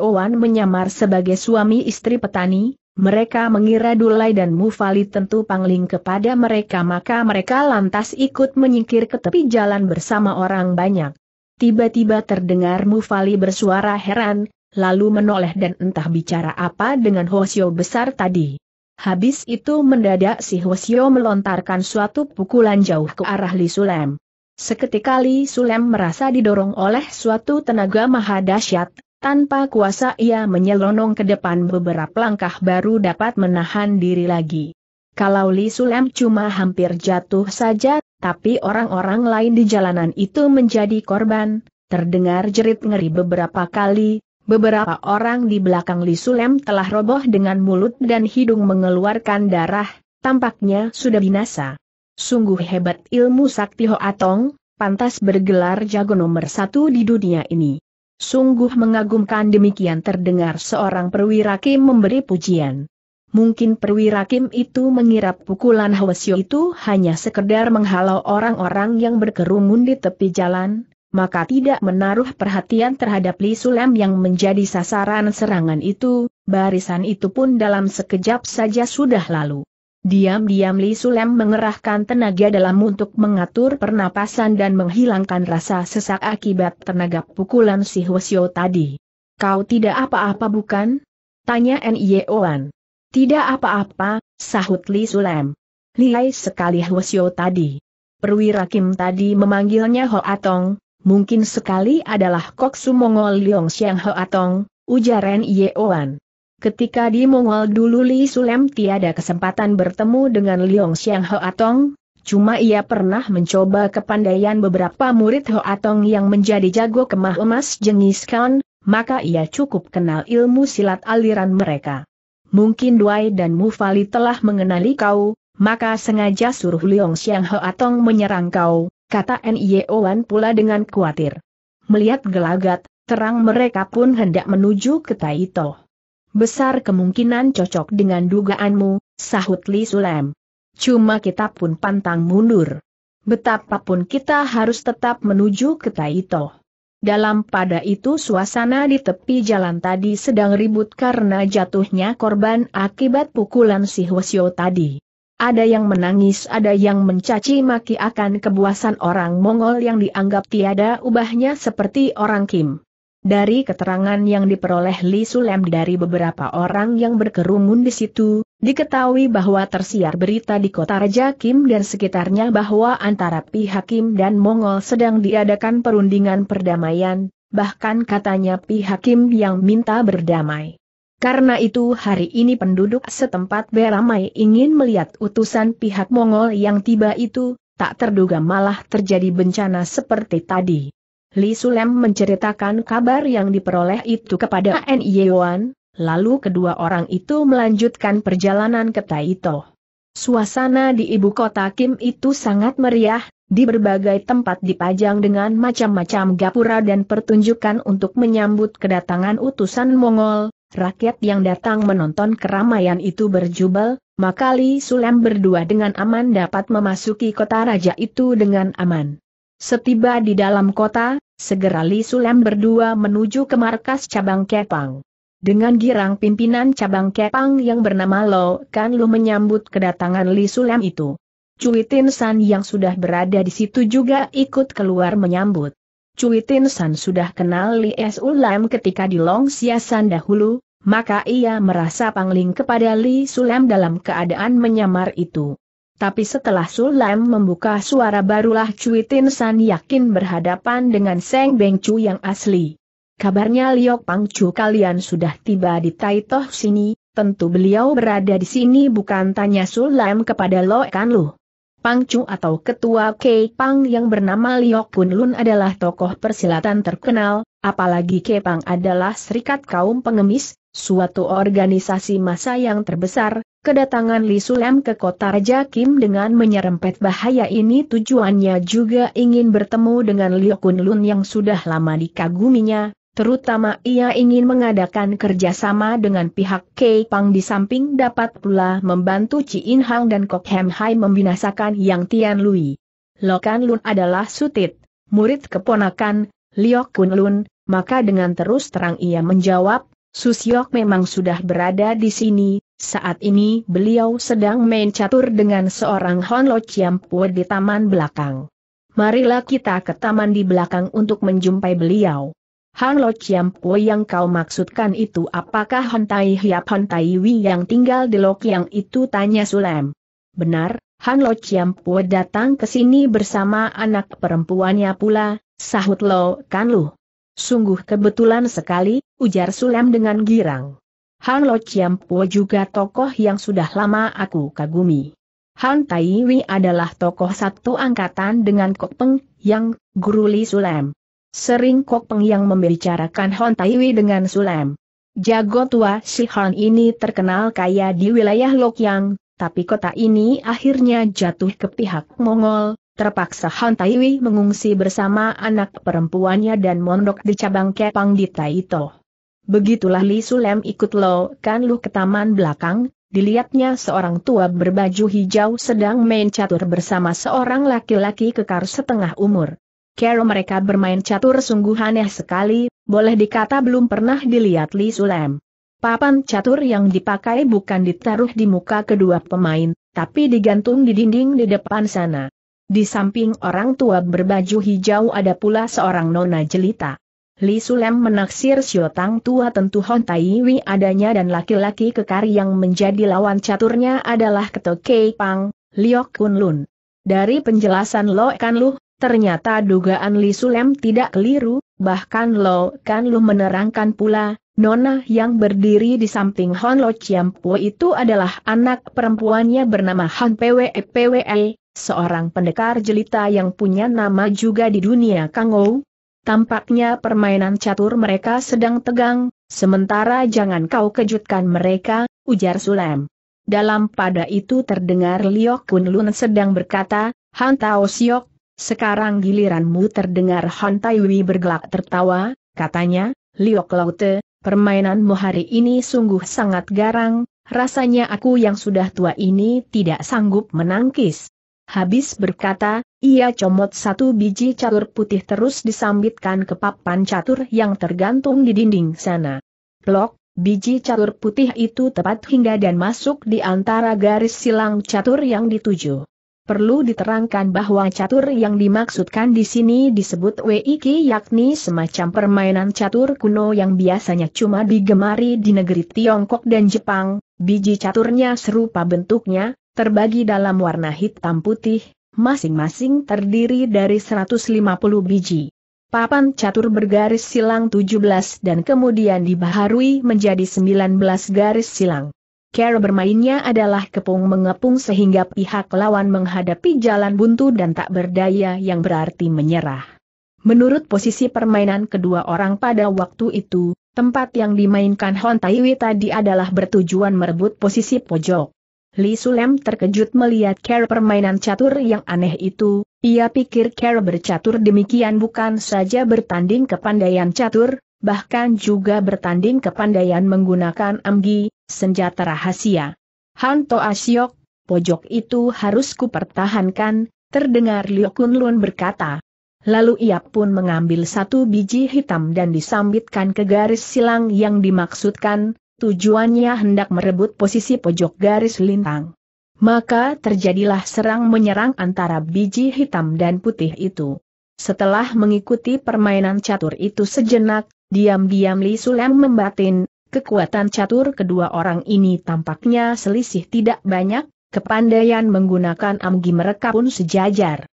Owan menyamar sebagai suami istri petani, mereka mengira Dulai dan Mufali tentu pangling kepada mereka maka mereka lantas ikut menyingkir ke tepi jalan bersama orang banyak. Tiba-tiba terdengar Mufali bersuara heran, lalu menoleh dan entah bicara apa dengan Hosio besar tadi. Habis itu mendadak si Hosio melontarkan suatu pukulan jauh ke arah Li Sulem. Seketika Li Sulem merasa didorong oleh suatu tenaga maha dahsyat, tanpa kuasa ia menyelonong ke depan beberapa langkah baru dapat menahan diri lagi. Kalau Li Sulem cuma hampir jatuh saja, tapi orang-orang lain di jalanan itu menjadi korban, terdengar jerit ngeri beberapa kali, Beberapa orang di belakang Li Sulem telah roboh dengan mulut dan hidung mengeluarkan darah, tampaknya sudah binasa. Sungguh hebat ilmu sakti Hoatong, pantas bergelar jago nomor satu di dunia ini. Sungguh mengagumkan demikian terdengar seorang perwira Kim memberi pujian. Mungkin perwira Kim itu mengira pukulan Hwasyo itu hanya sekedar menghalau orang-orang yang berkerumun di tepi jalan, maka tidak menaruh perhatian terhadap Li Sulem yang menjadi sasaran serangan itu, barisan itu pun dalam sekejap saja sudah lalu. Diam-diam Li Sulem mengerahkan tenaga dalam untuk mengatur pernapasan dan menghilangkan rasa sesak akibat tenaga pukulan si Hwasyo tadi. Kau tidak apa-apa bukan? Tanya N.I.O.an. Tidak apa-apa, sahut Li Sulem. Lihai sekali Hwasyo tadi. Perwira Kim tadi memanggilnya Atong. mungkin sekali adalah Kok Sumongol Leong Siang Atong, ujar N.I.O.an. Ketika di Mongol dulu Li Sulem tiada kesempatan bertemu dengan Liong Xiang Hoatong, cuma ia pernah mencoba kepandaian beberapa murid Hoatong yang menjadi jago kemah emas jenis Khan, maka ia cukup kenal ilmu silat aliran mereka. Mungkin Duai dan Mufali telah mengenali kau, maka sengaja suruh Liong Xiang Hoatong menyerang kau, kata N.I.O.Wan pula dengan khawatir. Melihat gelagat, terang mereka pun hendak menuju ke Taitoh. Besar kemungkinan cocok dengan dugaanmu, sahut Li Sulem. Cuma kita pun pantang mundur. Betapapun kita harus tetap menuju ke Taito. Dalam pada itu suasana di tepi jalan tadi sedang ribut karena jatuhnya korban akibat pukulan si Hwasyo tadi. Ada yang menangis ada yang mencaci maki akan kebuasan orang Mongol yang dianggap tiada ubahnya seperti orang Kim. Dari keterangan yang diperoleh Li Sulem dari beberapa orang yang berkerumun di situ, diketahui bahwa tersiar berita di kota Raja Kim dan sekitarnya bahwa antara pihak Kim dan Mongol sedang diadakan perundingan perdamaian, bahkan katanya pihak Kim yang minta berdamai. Karena itu hari ini penduduk setempat beramai ingin melihat utusan pihak Mongol yang tiba itu, tak terduga malah terjadi bencana seperti tadi. Li Sulem menceritakan kabar yang diperoleh itu kepada N.I.Yuan, lalu kedua orang itu melanjutkan perjalanan ke Taito. Suasana di ibu kota Kim itu sangat meriah, di berbagai tempat dipajang dengan macam-macam gapura dan pertunjukan untuk menyambut kedatangan utusan Mongol, rakyat yang datang menonton keramaian itu berjubel, maka Li Sulem berdua dengan aman dapat memasuki kota raja itu dengan aman. Setiba di dalam kota, Segera Li Sulam berdua menuju ke markas cabang Kepang. Dengan girang pimpinan cabang Kepang yang bernama Lo Kan Lu menyambut kedatangan Li Sulam itu. Cui Tin San yang sudah berada di situ juga ikut keluar menyambut. Cui Tin San sudah kenal Li Sulam ketika di Long Siasan dahulu, maka ia merasa pangling kepada Li Sulam dalam keadaan menyamar itu. Tapi setelah Sulam membuka suara barulah Cui Tin San yakin berhadapan dengan Seng Beng Cu yang asli. Kabarnya Liok Pang Cu kalian sudah tiba di Toh sini, tentu beliau berada di sini bukan tanya Sulam kepada Lo Kan Lu. Pang Cu atau ketua Kei Pang yang bernama Liok Kun Lun adalah tokoh persilatan terkenal, Apalagi Kepang adalah serikat kaum pengemis, suatu organisasi massa yang terbesar, kedatangan Li Sulem ke kota Raja Kim dengan menyerempet bahaya ini tujuannya juga ingin bertemu dengan Liu Kunlun yang sudah lama dikaguminya, terutama ia ingin mengadakan kerjasama dengan pihak Kepang di samping dapat pula membantu Chi In Hang dan Kok Hem Hai membinasakan Yang Tian Lui. Lokan Lun adalah sutit, murid keponakan, Liok Kunlun, maka dengan terus terang ia menjawab, Susyok memang sudah berada di sini, saat ini beliau sedang main catur dengan seorang Honlo Chiampue di taman belakang. Marilah kita ke taman di belakang untuk menjumpai beliau. Honlo Chiampue yang kau maksudkan itu apakah Hontai Hiap Tai Wi yang tinggal di Lok yang itu tanya Sulem. Benar, Han Lo Chiampue datang ke sini bersama anak perempuannya pula, Sahut Lo Kan Lu. Sungguh kebetulan sekali, ujar Sulem dengan girang. Han Lo Po juga tokoh yang sudah lama aku kagumi. Han Wei adalah tokoh satu angkatan dengan Kok Peng, yang guru Li Sulem. Sering Kok Peng yang membicarakan Han Wei dengan Sulem. Jago tua si Han ini terkenal kaya di wilayah Yang, tapi kota ini akhirnya jatuh ke pihak Mongol, Terpaksa Han Taiwi mengungsi bersama anak perempuannya dan mondok di cabang Kepang di Taito. Begitulah Li Sulem ikut Lo Kan Lu ke taman belakang, dilihatnya seorang tua berbaju hijau sedang main catur bersama seorang laki-laki kekar setengah umur. Kero mereka bermain catur sungguh aneh sekali, boleh dikata belum pernah dilihat Li Sulem. Papan catur yang dipakai bukan ditaruh di muka kedua pemain, tapi digantung di dinding di depan sana. Di samping orang tua berbaju hijau ada pula seorang nona jelita. Li Sulem menaksir Siotang tua tentu Hon Wi adanya dan laki-laki kekar yang menjadi lawan caturnya adalah Keto Kei Pang, Liok Kun Lun. Dari penjelasan Lo Kan Lu, ternyata dugaan Li Sulem tidak keliru, bahkan Lo Kan Lu menerangkan pula, Nona yang berdiri di samping Hon Lo Chiam Chiampo itu adalah anak perempuannya bernama Hon Pwe Pwe seorang pendekar jelita yang punya nama juga di dunia Kangou. Tampaknya permainan catur mereka sedang tegang, sementara jangan kau kejutkan mereka, ujar Sulem. Dalam pada itu terdengar Liok Kun Lun sedang berkata, Han Tao Siok, sekarang giliranmu terdengar Han Taiwi bergelak tertawa, katanya, Liok Laute, permainanmu hari ini sungguh sangat garang, rasanya aku yang sudah tua ini tidak sanggup menangkis. Habis berkata, ia comot satu biji catur putih terus disambitkan ke papan catur yang tergantung di dinding sana. Plok, biji catur putih itu tepat hingga dan masuk di antara garis silang catur yang dituju. Perlu diterangkan bahwa catur yang dimaksudkan di sini disebut Weiki yakni semacam permainan catur kuno yang biasanya cuma digemari di negeri Tiongkok dan Jepang, biji caturnya serupa bentuknya, terbagi dalam warna hitam putih, masing-masing terdiri dari 150 biji. Papan catur bergaris silang 17 dan kemudian dibaharui menjadi 19 garis silang. Cara bermainnya adalah kepung mengepung sehingga pihak lawan menghadapi jalan buntu dan tak berdaya yang berarti menyerah. Menurut posisi permainan kedua orang pada waktu itu, tempat yang dimainkan Hon Taiwi tadi adalah bertujuan merebut posisi pojok. Li Sulem terkejut melihat cara permainan catur yang aneh itu, ia pikir cara bercatur demikian bukan saja bertanding kepandaian catur, bahkan juga bertanding kepandaian menggunakan amgi, senjata rahasia. Han Asyok, pojok itu harus kupertahankan, terdengar Liu Kunlun berkata. Lalu ia pun mengambil satu biji hitam dan disambitkan ke garis silang yang dimaksudkan, tujuannya hendak merebut posisi pojok garis lintang. Maka terjadilah serang menyerang antara biji hitam dan putih itu. Setelah mengikuti permainan catur itu sejenak, diam-diam Li Sulem membatin, kekuatan catur kedua orang ini tampaknya selisih tidak banyak, kepandaian menggunakan amgi mereka pun sejajar.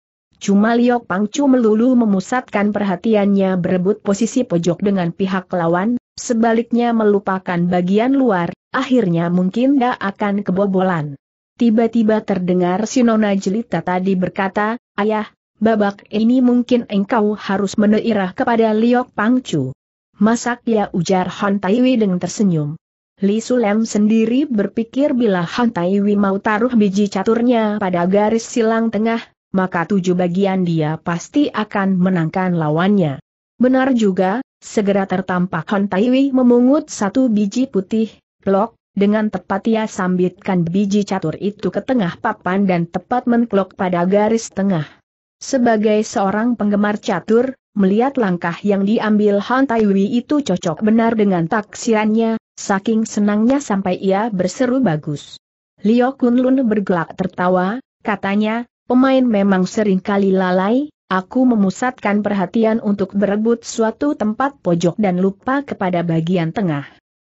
Cuma Liok Pangcu melulu memusatkan perhatiannya berebut posisi pojok dengan pihak lawan, sebaliknya melupakan bagian luar, akhirnya mungkin gak akan kebobolan. Tiba-tiba terdengar si Nona Jelita tadi berkata, Ayah, babak ini mungkin engkau harus meneirah kepada Liok Pangcu. Masak ya ujar Han Taiwi dengan tersenyum. Li Sulem sendiri berpikir bila Han Taiwi mau taruh biji caturnya pada garis silang tengah, maka tujuh bagian dia pasti akan menangkan lawannya. Benar juga, segera tertampak Hon Taiwi memungut satu biji putih, blok, dengan tepat ia sambitkan biji catur itu ke tengah papan dan tepat menklok pada garis tengah. Sebagai seorang penggemar catur, melihat langkah yang diambil Han Taiwi itu cocok benar dengan taksirannya, saking senangnya sampai ia berseru bagus. Lio Kunlun bergelak tertawa, katanya, pemain memang sering kali lalai, aku memusatkan perhatian untuk berebut suatu tempat pojok dan lupa kepada bagian tengah.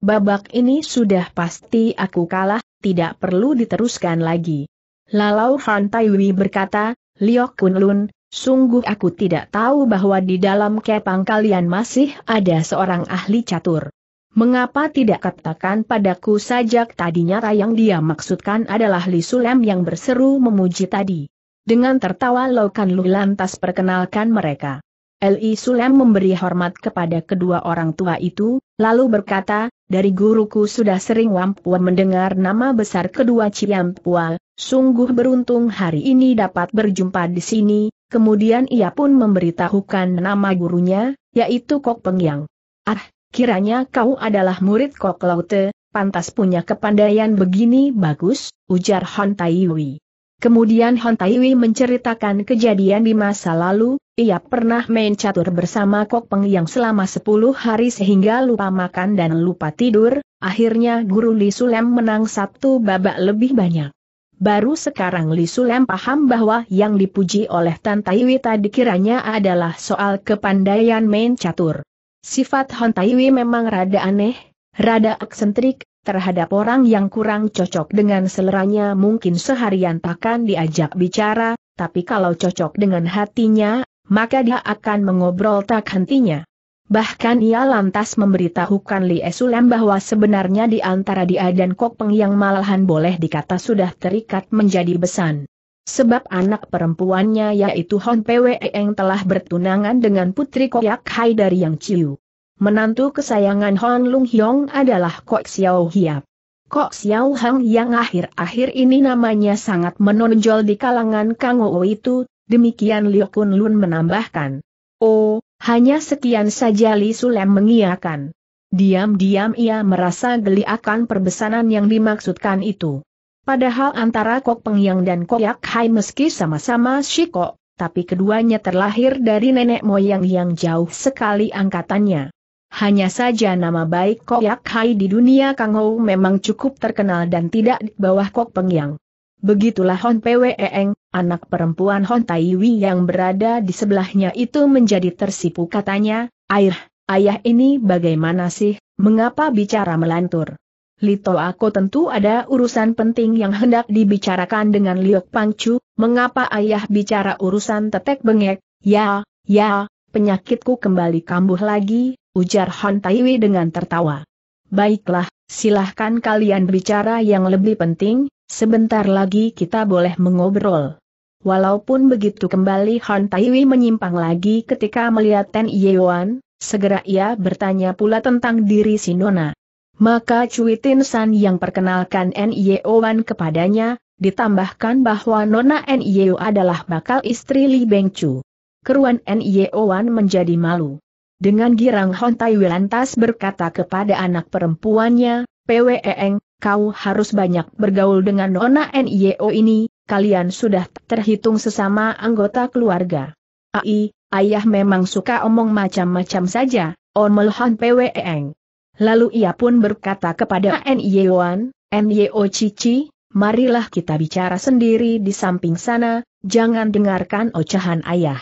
Babak ini sudah pasti aku kalah, tidak perlu diteruskan lagi. Lalau Han Taiwi berkata, Liok Kunlun, sungguh aku tidak tahu bahwa di dalam kepang kalian masih ada seorang ahli catur. Mengapa tidak katakan padaku sajak tadinya Rayang dia maksudkan adalah Li Sulem yang berseru memuji tadi. Dengan tertawa Lokan Lu lantas perkenalkan mereka. Li Sulem memberi hormat kepada kedua orang tua itu, lalu berkata, dari guruku sudah sering Wampua mendengar nama besar kedua Ciampua, sungguh beruntung hari ini dapat berjumpa di sini, kemudian ia pun memberitahukan nama gurunya, yaitu Kok Pengyang. Ah, kiranya kau adalah murid Kok Laute, pantas punya kepandaian begini bagus, ujar Hon Taiwi. Kemudian Han Taiwi menceritakan kejadian di masa lalu, ia pernah main catur bersama Kok Peng yang selama 10 hari sehingga lupa makan dan lupa tidur, akhirnya guru Li Sulem menang Sabtu babak lebih banyak. Baru sekarang Li Sulem paham bahwa yang dipuji oleh Tan Taiwi tadi kiranya adalah soal kepandaian main catur. Sifat Han Taiwi memang rada aneh, rada eksentrik, Terhadap orang yang kurang cocok dengan seleranya mungkin seharian takkan diajak bicara, tapi kalau cocok dengan hatinya, maka dia akan mengobrol tak hentinya. Bahkan ia lantas memberitahukan Li Esulem bahwa sebenarnya di antara dia dan Kok Peng yang malahan boleh dikata sudah terikat menjadi besan. Sebab anak perempuannya yaitu Hon Pwe yang telah bertunangan dengan putri Koyak Hai dari Yang Chiu. Menantu kesayangan Hon Lung Hyong adalah Kok Xiao Hiap. Kok Xiao Hang yang akhir-akhir ini namanya sangat menonjol di kalangan Kang Ou itu, demikian Liu Kun Lun menambahkan. Oh, hanya sekian saja Li Sulem mengiakan. Diam-diam ia merasa geli akan perbesanan yang dimaksudkan itu. Padahal antara Kok Pengyang dan Kok Yak Hai meski sama-sama Shiko, tapi keduanya terlahir dari nenek moyang yang jauh sekali angkatannya. Hanya saja nama baik Kok Yak Hai di dunia Kang Hou memang cukup terkenal dan tidak di bawah Kok Peng Yang. Begitulah Hon Eng, anak perempuan Hon Tai Taiwi yang berada di sebelahnya itu menjadi tersipu katanya, Air, ayah ini bagaimana sih, mengapa bicara melantur? Lito aku tentu ada urusan penting yang hendak dibicarakan dengan Liok Pangcu, mengapa ayah bicara urusan tetek bengek, ya, ya, penyakitku kembali kambuh lagi, ujar Han Taiwi dengan tertawa. Baiklah, silahkan kalian bicara yang lebih penting, sebentar lagi kita boleh mengobrol. Walaupun begitu kembali Han Taiwi menyimpang lagi ketika melihat Ten Yeoan, segera ia bertanya pula tentang diri Sinona. Maka Cui Tin San yang perkenalkan N.Y.O.Wan kepadanya, ditambahkan bahwa Nona N.I.O. adalah bakal istri Li Beng Chu. Keruan N.Y.O.Wan menjadi malu. Dengan girang Hon Tai lantas berkata kepada anak perempuannya, Eng, kau harus banyak bergaul dengan Nona NIO ini, kalian sudah terhitung sesama anggota keluarga. Ai, ayah memang suka omong macam-macam saja, omel Hon Eng. Lalu ia pun berkata kepada NIOan, NIO Cici, marilah kita bicara sendiri di samping sana, jangan dengarkan ocehan ayah.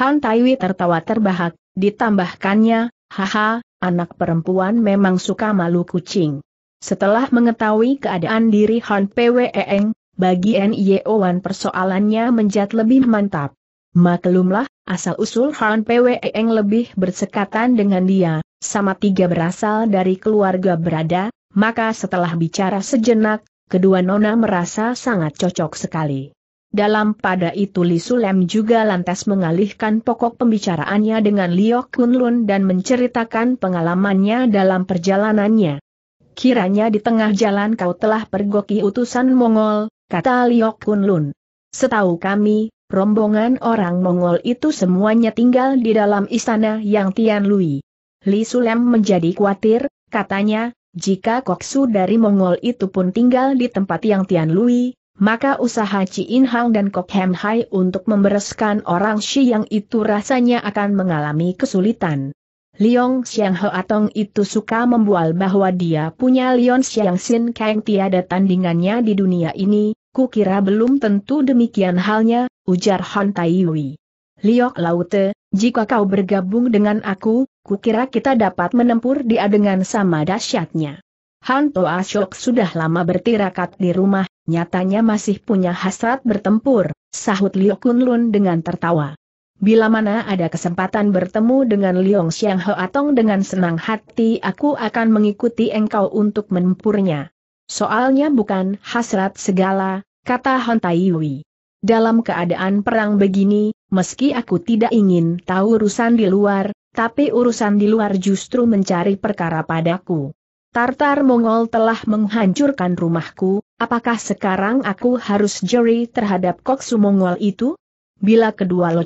Han Taiwi tertawa terbahak, Ditambahkannya, haha, anak perempuan memang suka malu kucing. Setelah mengetahui keadaan diri Han Pweng, bagi Wan persoalannya menjat lebih mantap. Maklumlah, asal-usul Han Pweng lebih bersekatan dengan dia, sama tiga berasal dari keluarga berada, maka setelah bicara sejenak, kedua nona merasa sangat cocok sekali. Dalam pada itu Li Sulem juga lantas mengalihkan pokok pembicaraannya dengan Liok Kunlun dan menceritakan pengalamannya dalam perjalanannya. Kiranya di tengah jalan kau telah pergoki utusan Mongol, kata Liok Kunlun. Setahu kami, rombongan orang Mongol itu semuanya tinggal di dalam istana yang Tianlui. Li Sulem menjadi khawatir, katanya, jika koksu dari Mongol itu pun tinggal di tempat yang Tianlui, maka usaha Ci In Hang dan Kok Hem Hai untuk membereskan orang Shi Yang itu rasanya akan mengalami kesulitan. Liong Xiang Atong itu suka membual bahwa dia punya Lion Xiang Xin Kang tiada tandingannya di dunia ini, kukira belum tentu demikian halnya, ujar Han Tai Yui. Liok Laute, jika kau bergabung dengan aku, kukira kita dapat menempur dia dengan sama dahsyatnya. Han Toa Shok sudah lama bertirakat di rumah nyatanya masih punya hasrat bertempur, sahut Liu Kunlun dengan tertawa. Bila mana ada kesempatan bertemu dengan Liong Xiang Ho Atong dengan senang hati aku akan mengikuti engkau untuk menempurnya. Soalnya bukan hasrat segala, kata Han Taiwi. Dalam keadaan perang begini, meski aku tidak ingin tahu urusan di luar, tapi urusan di luar justru mencari perkara padaku. Tartar Mongol telah menghancurkan rumahku, apakah sekarang aku harus jeri terhadap koksu Mongol itu? Bila kedua Lo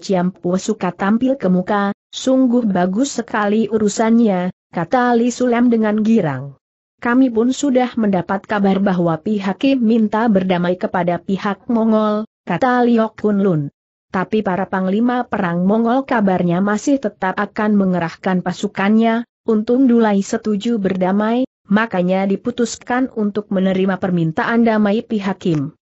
suka tampil ke muka, sungguh bagus sekali urusannya, kata Li Sulem dengan girang. Kami pun sudah mendapat kabar bahwa pihak Kim minta berdamai kepada pihak Mongol, kata Liok Kunlun. Tapi para panglima perang Mongol kabarnya masih tetap akan mengerahkan pasukannya, untung Dulai setuju berdamai, makanya diputuskan untuk menerima permintaan damai pihak Kim.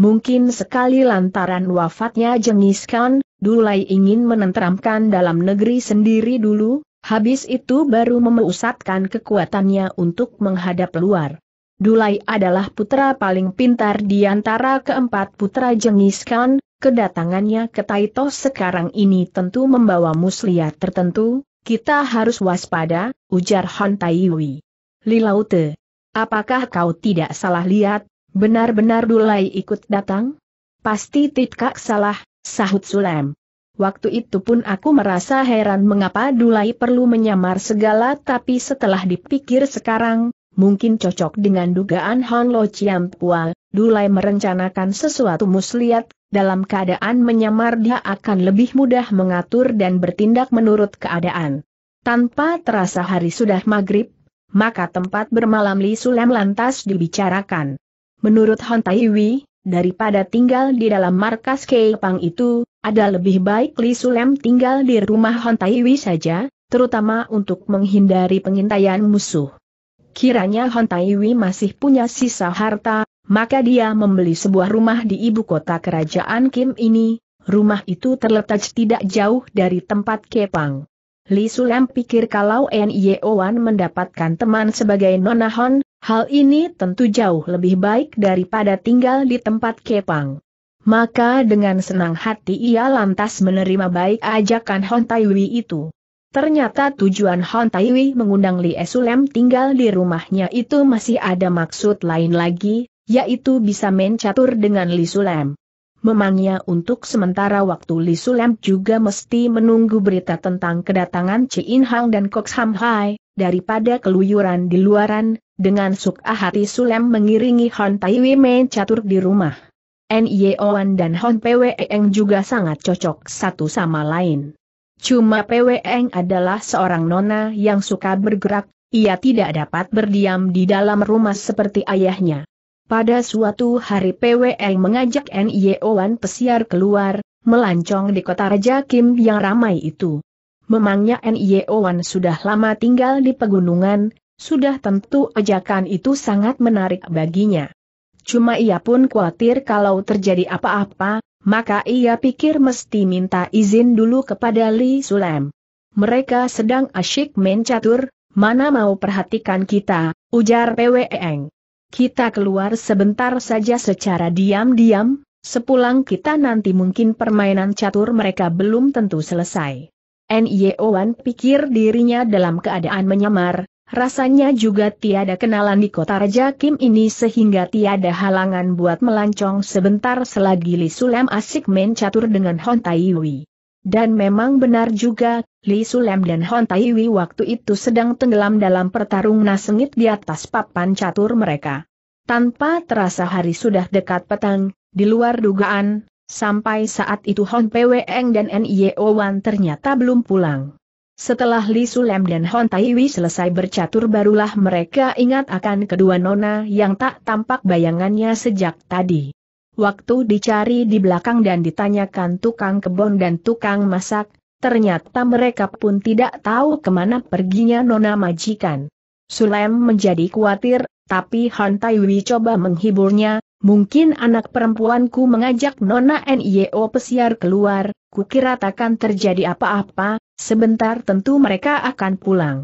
Mungkin sekali lantaran wafatnya Jengiskan, Khan, Dulai ingin menenteramkan dalam negeri sendiri dulu, habis itu baru memusatkan kekuatannya untuk menghadap luar. Dulai adalah putra paling pintar di antara keempat putra Jengiskan, Khan, kedatangannya ke Taito sekarang ini tentu membawa muslihat tertentu, kita harus waspada, ujar Han Taiwi. Lilaute, apakah kau tidak salah lihat, benar-benar Dulai ikut datang? Pasti tidak salah, sahut Sulem. Waktu itu pun aku merasa heran mengapa Dulai perlu menyamar segala tapi setelah dipikir sekarang, mungkin cocok dengan dugaan Hon Lo Chiam Pual, Dulai merencanakan sesuatu muslihat, dalam keadaan menyamar dia akan lebih mudah mengatur dan bertindak menurut keadaan. Tanpa terasa hari sudah maghrib, maka tempat bermalam Li Sulem lantas dibicarakan. Menurut Han Taiwi, daripada tinggal di dalam markas Keipang itu, ada lebih baik Li Sulem tinggal di rumah Han Taiwi saja, terutama untuk menghindari pengintaian musuh. Kiranya Han Taiwi masih punya sisa harta, maka dia membeli sebuah rumah di ibu kota kerajaan Kim ini, rumah itu terletak tidak jauh dari tempat Kepang. Li Sulam pikir kalau N.Y.O.Wan mendapatkan teman sebagai Nona Hon, hal ini tentu jauh lebih baik daripada tinggal di tempat kepang. Maka dengan senang hati ia lantas menerima baik ajakan Hon Taiwi itu. Ternyata tujuan Hon Taiwi mengundang Li Sulem tinggal di rumahnya itu masih ada maksud lain lagi, yaitu bisa mencatur dengan Li Sulem. Memangnya untuk sementara waktu Li Sulem juga mesti menunggu berita tentang kedatangan In Hang dan Kok Sam Hai, daripada keluyuran di luaran, dengan suka ah hati Sulem mengiringi Hon Tai Wei main catur di rumah. Nye Owan dan Hon Pwe Eng juga sangat cocok satu sama lain. Cuma Pwe Eng adalah seorang nona yang suka bergerak, ia tidak dapat berdiam di dalam rumah seperti ayahnya. Pada suatu hari PWE mengajak NIOan pesiar keluar, melancong di kota Raja Kim yang ramai itu. Memangnya NIOan sudah lama tinggal di pegunungan, sudah tentu ajakan itu sangat menarik baginya. Cuma ia pun khawatir kalau terjadi apa-apa, maka ia pikir mesti minta izin dulu kepada Li Sulem. Mereka sedang asyik main catur, mana mau perhatikan kita, ujar PWE Eng kita keluar sebentar saja secara diam-diam, sepulang kita nanti mungkin permainan catur mereka belum tentu selesai. Wan pikir dirinya dalam keadaan menyamar, rasanya juga tiada kenalan di kota Raja Kim ini sehingga tiada halangan buat melancong sebentar selagi Li asik main catur dengan Hon Tai dan memang benar juga, Li Sulem dan Hon Taiwi waktu itu sedang tenggelam dalam pertarungan sengit di atas papan catur mereka. Tanpa terasa hari sudah dekat petang, di luar dugaan, sampai saat itu Hon Pweng dan Nio Wan ternyata belum pulang. Setelah Li Sulem dan Hon Taiwi selesai bercatur barulah mereka ingat akan kedua nona yang tak tampak bayangannya sejak tadi. Waktu dicari di belakang dan ditanyakan tukang kebon dan tukang masak, ternyata mereka pun tidak tahu kemana perginya Nona Majikan. Sulem menjadi khawatir, tapi Han Taiwi coba menghiburnya, mungkin anak perempuanku mengajak Nona NIO pesiar keluar, kukira takkan terjadi apa-apa, sebentar tentu mereka akan pulang.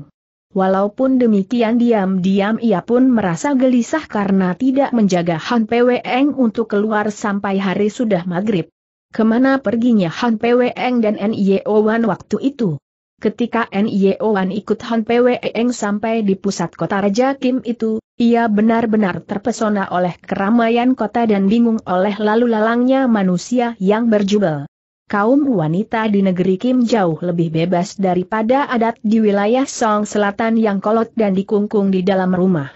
Walaupun demikian diam-diam ia pun merasa gelisah karena tidak menjaga Han Peweng untuk keluar sampai hari sudah maghrib. Kemana perginya Han Peweng dan N.I.O. Wan waktu itu? Ketika N.I.O. Wan ikut Han Peweng sampai di pusat kota Raja Kim itu, ia benar-benar terpesona oleh keramaian kota dan bingung oleh lalu lalangnya manusia yang berjubel kaum wanita di negeri Kim jauh lebih bebas daripada adat di wilayah Song Selatan yang kolot dan dikungkung di dalam rumah.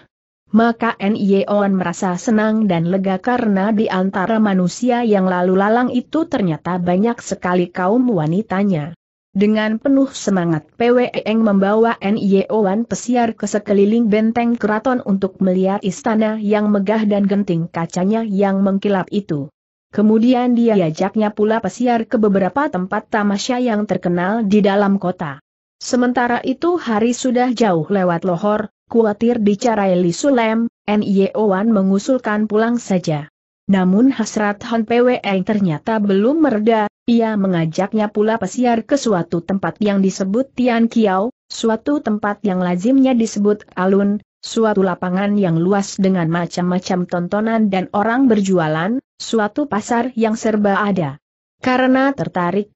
Maka Nyeon e merasa senang dan lega karena di antara manusia yang lalu lalang itu ternyata banyak sekali kaum wanitanya. Dengan penuh semangat PWEng membawa Nyeon e pesiar ke sekeliling benteng keraton untuk melihat istana yang megah dan genting kacanya yang mengkilap itu. Kemudian dia ajaknya pula pesiar ke beberapa tempat tamasya yang terkenal di dalam kota. Sementara itu hari sudah jauh lewat lohor, kuatir dicarai Li Sulem, Wan e mengusulkan pulang saja. Namun hasrat Han Pwe ternyata belum mereda, ia mengajaknya pula pesiar ke suatu tempat yang disebut Tian Kiao, suatu tempat yang lazimnya disebut alun, suatu lapangan yang luas dengan macam-macam tontonan dan orang berjualan, suatu pasar yang serba ada. Karena tertarik,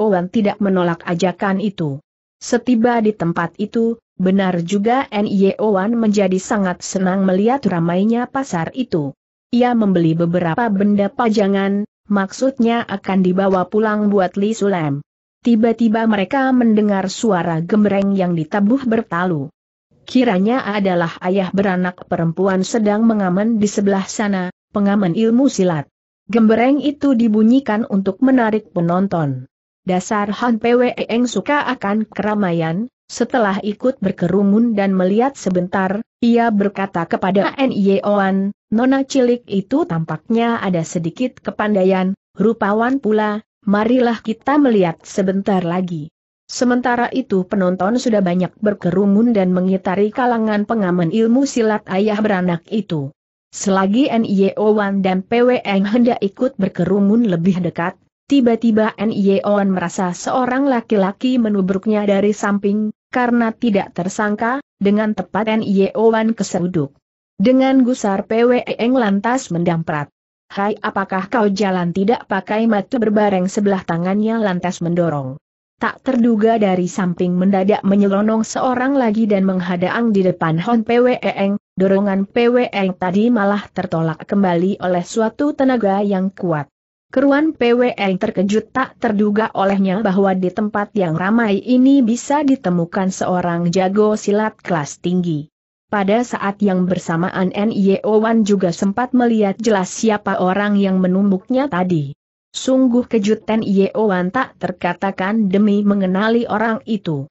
Wan tidak menolak ajakan itu. Setiba di tempat itu, benar juga Wan menjadi sangat senang melihat ramainya pasar itu. Ia membeli beberapa benda pajangan, maksudnya akan dibawa pulang buat Li Sulem. Tiba-tiba mereka mendengar suara gemereng yang ditabuh bertalu kiranya adalah ayah beranak perempuan sedang mengamen di sebelah sana, pengamen ilmu silat. Gembereng itu dibunyikan untuk menarik penonton. Dasar Han Pwe Eng suka akan keramaian, setelah ikut berkerumun dan melihat sebentar, ia berkata kepada N.I.O.An, Nona cilik itu tampaknya ada sedikit kepandaian, rupawan pula, marilah kita melihat sebentar lagi. Sementara itu penonton sudah banyak berkerumun dan mengitari kalangan pengaman ilmu silat ayah beranak itu. Selagi Nio Wan dan PWN hendak ikut berkerumun lebih dekat, tiba-tiba Nio Wan merasa seorang laki-laki menubruknya dari samping, karena tidak tersangka, dengan tepat Nio Wan keseruduk. Dengan gusar PWN lantas mendamprat. Hai apakah kau jalan tidak pakai matu berbareng sebelah tangannya lantas mendorong. Tak terduga dari samping mendadak menyelonong seorang lagi dan menghadang di depan Hon Pweeng, dorongan Pweeng tadi malah tertolak kembali oleh suatu tenaga yang kuat. Keruan Pweeng terkejut tak terduga olehnya bahwa di tempat yang ramai ini bisa ditemukan seorang jago silat kelas tinggi. Pada saat yang bersamaan Nye Owan juga sempat melihat jelas siapa orang yang menumbuknya tadi. Sungguh kejutan Yeowan tak terkatakan demi mengenali orang itu.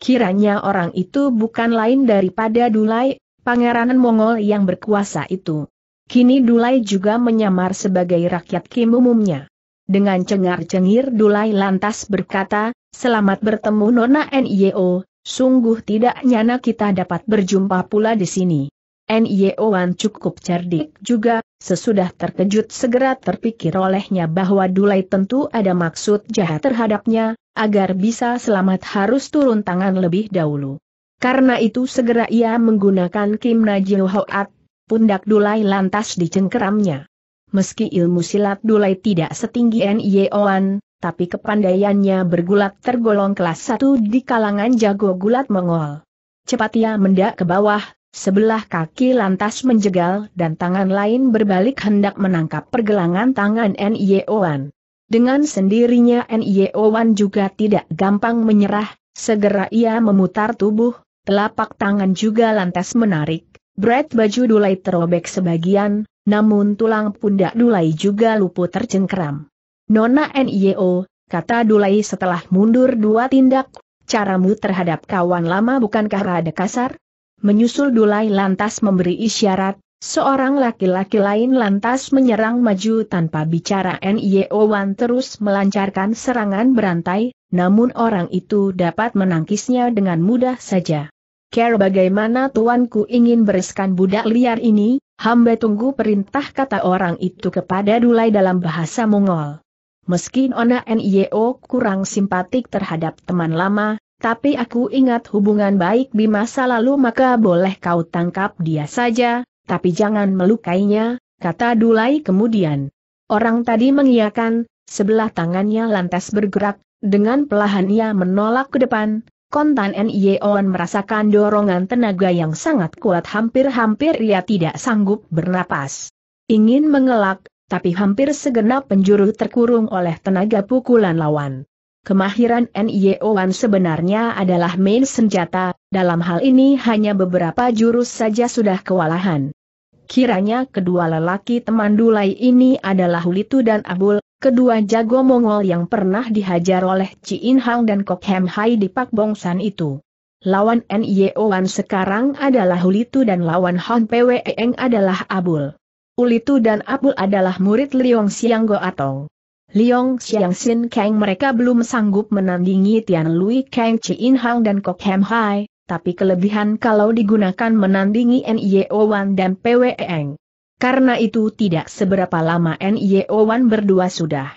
Kiranya orang itu bukan lain daripada Dulai, pangeran Mongol yang berkuasa itu. Kini Dulai juga menyamar sebagai rakyat Kim umumnya. Dengan cengar-cengir Dulai lantas berkata, Selamat bertemu Nona N.I.O., sungguh tidak nyana kita dapat berjumpa pula di sini. Nyeoan cukup cerdik juga, sesudah terkejut segera terpikir olehnya bahwa Dulai tentu ada maksud jahat terhadapnya, agar bisa selamat harus turun tangan lebih dahulu. Karena itu segera ia menggunakan Kim Najil Hoat, pundak Dulai lantas dicengkeramnya. Meski ilmu silat Dulai tidak setinggi Nyeoan, tapi kepandaiannya bergulat tergolong kelas 1 di kalangan jago gulat Mongol. Cepat ia mendak ke bawah, Sebelah kaki lantas menjegal dan tangan lain berbalik hendak menangkap pergelangan tangan N.I.O.Wan. Dengan sendirinya N.I.O.Wan juga tidak gampang menyerah, segera ia memutar tubuh, telapak tangan juga lantas menarik. Bret baju Dulai terobek sebagian, namun tulang pundak Dulai juga luput tercengkeram. Nona N.I.O., kata Dulai setelah mundur dua tindak, caramu terhadap kawan lama bukankah rada kasar? Menyusul Dulai lantas memberi isyarat, seorang laki-laki lain lantas menyerang maju tanpa bicara Nio Wan terus melancarkan serangan berantai, namun orang itu dapat menangkisnya dengan mudah saja. Care bagaimana tuanku ingin bereskan budak liar ini, hamba tunggu perintah kata orang itu kepada Dulai dalam bahasa Mongol. Meski Ona Nio kurang simpatik terhadap teman lama, tapi aku ingat hubungan baik di masa lalu maka boleh kau tangkap dia saja, tapi jangan melukainya, kata Dulai kemudian. Orang tadi mengiakan, sebelah tangannya lantas bergerak, dengan pelahan ia menolak ke depan, kontan N.I.O.N merasakan dorongan tenaga yang sangat kuat hampir-hampir ia tidak sanggup bernapas. Ingin mengelak, tapi hampir segenap penjuru terkurung oleh tenaga pukulan lawan. Kemahiran Wan sebenarnya adalah main senjata, dalam hal ini hanya beberapa jurus saja sudah kewalahan. Kiranya kedua lelaki teman Dulai ini adalah Hulitu dan Abul, kedua jago Mongol yang pernah dihajar oleh In Hang dan Kok Hem Hai di Pak Bongsan itu. Lawan Wan sekarang adalah Hulitu dan lawan Han e Eng adalah Abul. Hulitu dan Abul adalah murid Liong Siang Goatong. Liong Xiang Sin Kang mereka belum sanggup menandingi Tian Lui Kang Chin Hang dan Kok Ham Hai, tapi kelebihan kalau digunakan menandingi NIO Wan dan PWE Eng. Karena itu tidak seberapa lama NIO Wan berdua sudah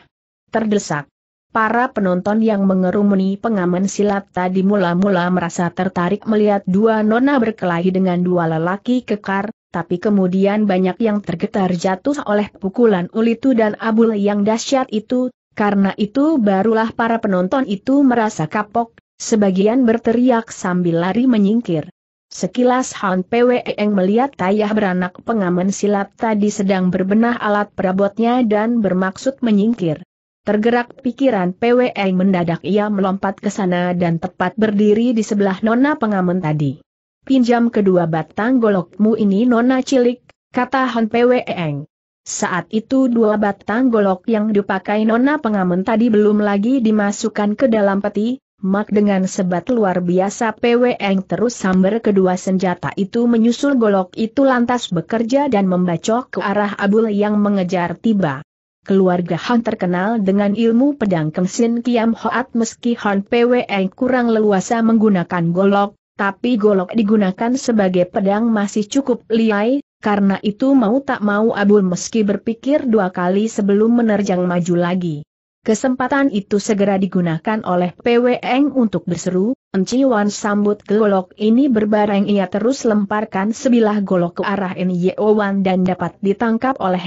terdesak. Para penonton yang mengerumuni pengaman silat tadi mula-mula merasa tertarik melihat dua nona berkelahi dengan dua lelaki kekar, tapi kemudian banyak yang tergetar jatuh oleh pukulan ulitu dan abul yang dahsyat itu, karena itu barulah para penonton itu merasa kapok, sebagian berteriak sambil lari menyingkir. Sekilas Han Eng melihat tayah beranak pengaman silat tadi sedang berbenah alat perabotnya dan bermaksud menyingkir. Tergerak pikiran Eng mendadak ia melompat ke sana dan tepat berdiri di sebelah nona pengaman tadi pinjam kedua batang golokmu ini nona cilik, kata Han Pweng. Saat itu dua batang golok yang dipakai nona pengamen tadi belum lagi dimasukkan ke dalam peti, mak dengan sebat luar biasa Pweng terus sambar kedua senjata itu menyusul golok itu lantas bekerja dan membacok ke arah Abul yang mengejar tiba. Keluarga Han terkenal dengan ilmu pedang Kemsin Kiam Hoat meski Han Pweng kurang leluasa menggunakan golok, tapi golok digunakan sebagai pedang masih cukup liai, karena itu mau tak mau Abul meski berpikir dua kali sebelum menerjang maju lagi. Kesempatan itu segera digunakan oleh PWN untuk berseru, Wan sambut golok ini berbareng ia terus lemparkan sebilah golok ke arah Wan dan dapat ditangkap oleh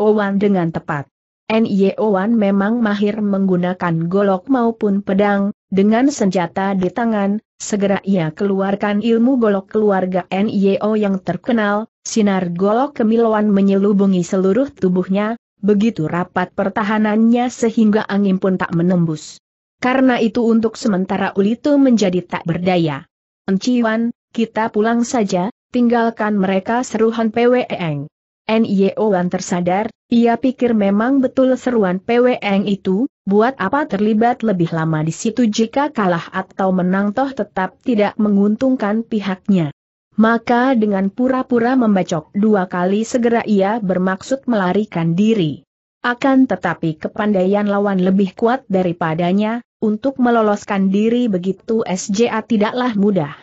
Wan dengan tepat. Wan memang mahir menggunakan golok maupun pedang, dengan senjata di tangan, Segera ia keluarkan ilmu golok keluarga NIO yang terkenal, sinar golok kemiluan menyelubungi seluruh tubuhnya, begitu rapat pertahanannya sehingga angin pun tak menembus. Karena itu untuk sementara Ulitu menjadi tak berdaya. Enciwan, kita pulang saja, tinggalkan mereka seruhan PWEng. NIO yang tersadar, ia pikir memang betul seruan PWEng itu, Buat apa terlibat lebih lama di situ jika kalah atau menang toh tetap tidak menguntungkan pihaknya. Maka dengan pura-pura membacok dua kali segera ia bermaksud melarikan diri. Akan tetapi kepandaian lawan lebih kuat daripadanya, untuk meloloskan diri begitu SJA tidaklah mudah.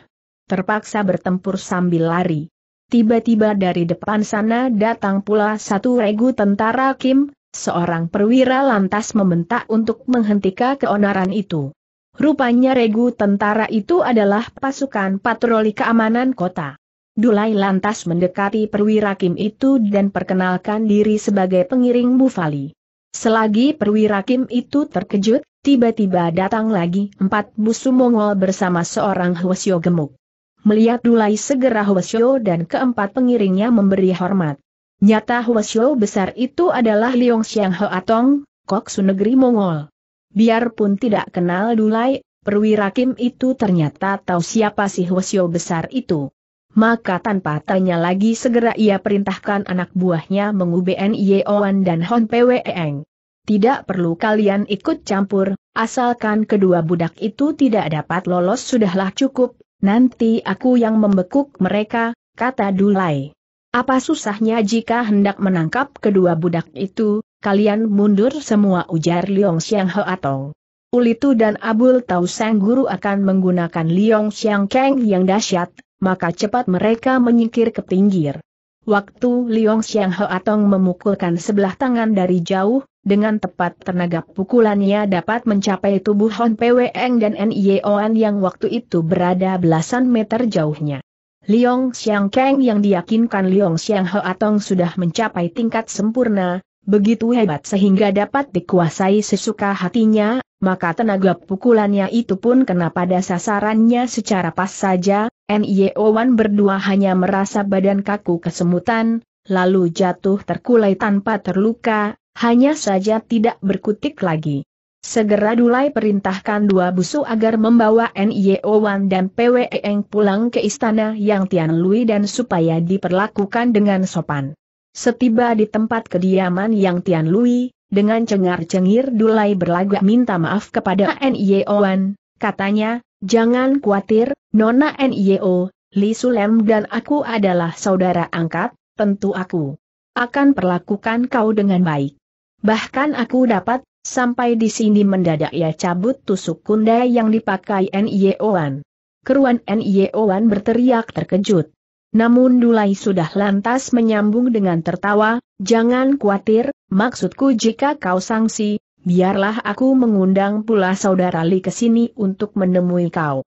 Terpaksa bertempur sambil lari. Tiba-tiba dari depan sana datang pula satu regu tentara Kim, Seorang perwira lantas membentak untuk menghentikan keonaran itu. Rupanya regu tentara itu adalah pasukan patroli keamanan kota. Dulai lantas mendekati perwira Kim itu dan perkenalkan diri sebagai pengiring Bufali. Selagi perwira Kim itu terkejut, tiba-tiba datang lagi empat musuh Mongol bersama seorang Hwasyo gemuk. Melihat Dulai segera Hwasyo dan keempat pengiringnya memberi hormat. Nyata Huasyo besar itu adalah Liong Xiang Atong, Koksu negeri Mongol. Biarpun tidak kenal Dulai, perwira Kim itu ternyata tahu siapa si Huasyo besar itu. Maka tanpa tanya lagi segera ia perintahkan anak buahnya mengubn Yeoan dan Hon Pweeng. Tidak perlu kalian ikut campur, asalkan kedua budak itu tidak dapat lolos sudahlah cukup, nanti aku yang membekuk mereka, kata Dulai. Apa susahnya jika hendak menangkap kedua budak itu, kalian mundur semua ujar Liong Xiang atau Ulitu dan Abul Tau Sang Guru akan menggunakan Liong Xiang Kang yang dahsyat, maka cepat mereka menyingkir ke pinggir. Waktu Liong Xiang Atong memukulkan sebelah tangan dari jauh, dengan tepat tenaga pukulannya dapat mencapai tubuh Hon Eng dan Nye Oan yang waktu itu berada belasan meter jauhnya. Liong Xiang Kang yang diyakinkan Liong Xiang Hoatong sudah mencapai tingkat sempurna, begitu hebat sehingga dapat dikuasai sesuka hatinya, maka tenaga pukulannya itu pun kena pada sasarannya secara pas saja, Nio Wan berdua hanya merasa badan kaku kesemutan, lalu jatuh terkulai tanpa terluka, hanya saja tidak berkutik lagi. Segera Dulai perintahkan dua busu agar membawa NIO Wan dan Eng pulang ke istana yang Tian Lui dan supaya diperlakukan dengan sopan. Setiba di tempat kediaman yang Tian Lui, dengan cengar-cengir Dulai berlagak minta maaf kepada NIO Wan, katanya, jangan khawatir, Nona NIO, Li Sulem dan aku adalah saudara angkat, tentu aku akan perlakukan kau dengan baik. Bahkan aku dapat Sampai di sini mendadak ia cabut tusuk kunda yang dipakai N.I.O.an. Keruan N.I.O.an berteriak terkejut. Namun Dulai sudah lantas menyambung dengan tertawa, jangan khawatir, maksudku jika kau sangsi, biarlah aku mengundang pula saudara Li ke sini untuk menemui kau.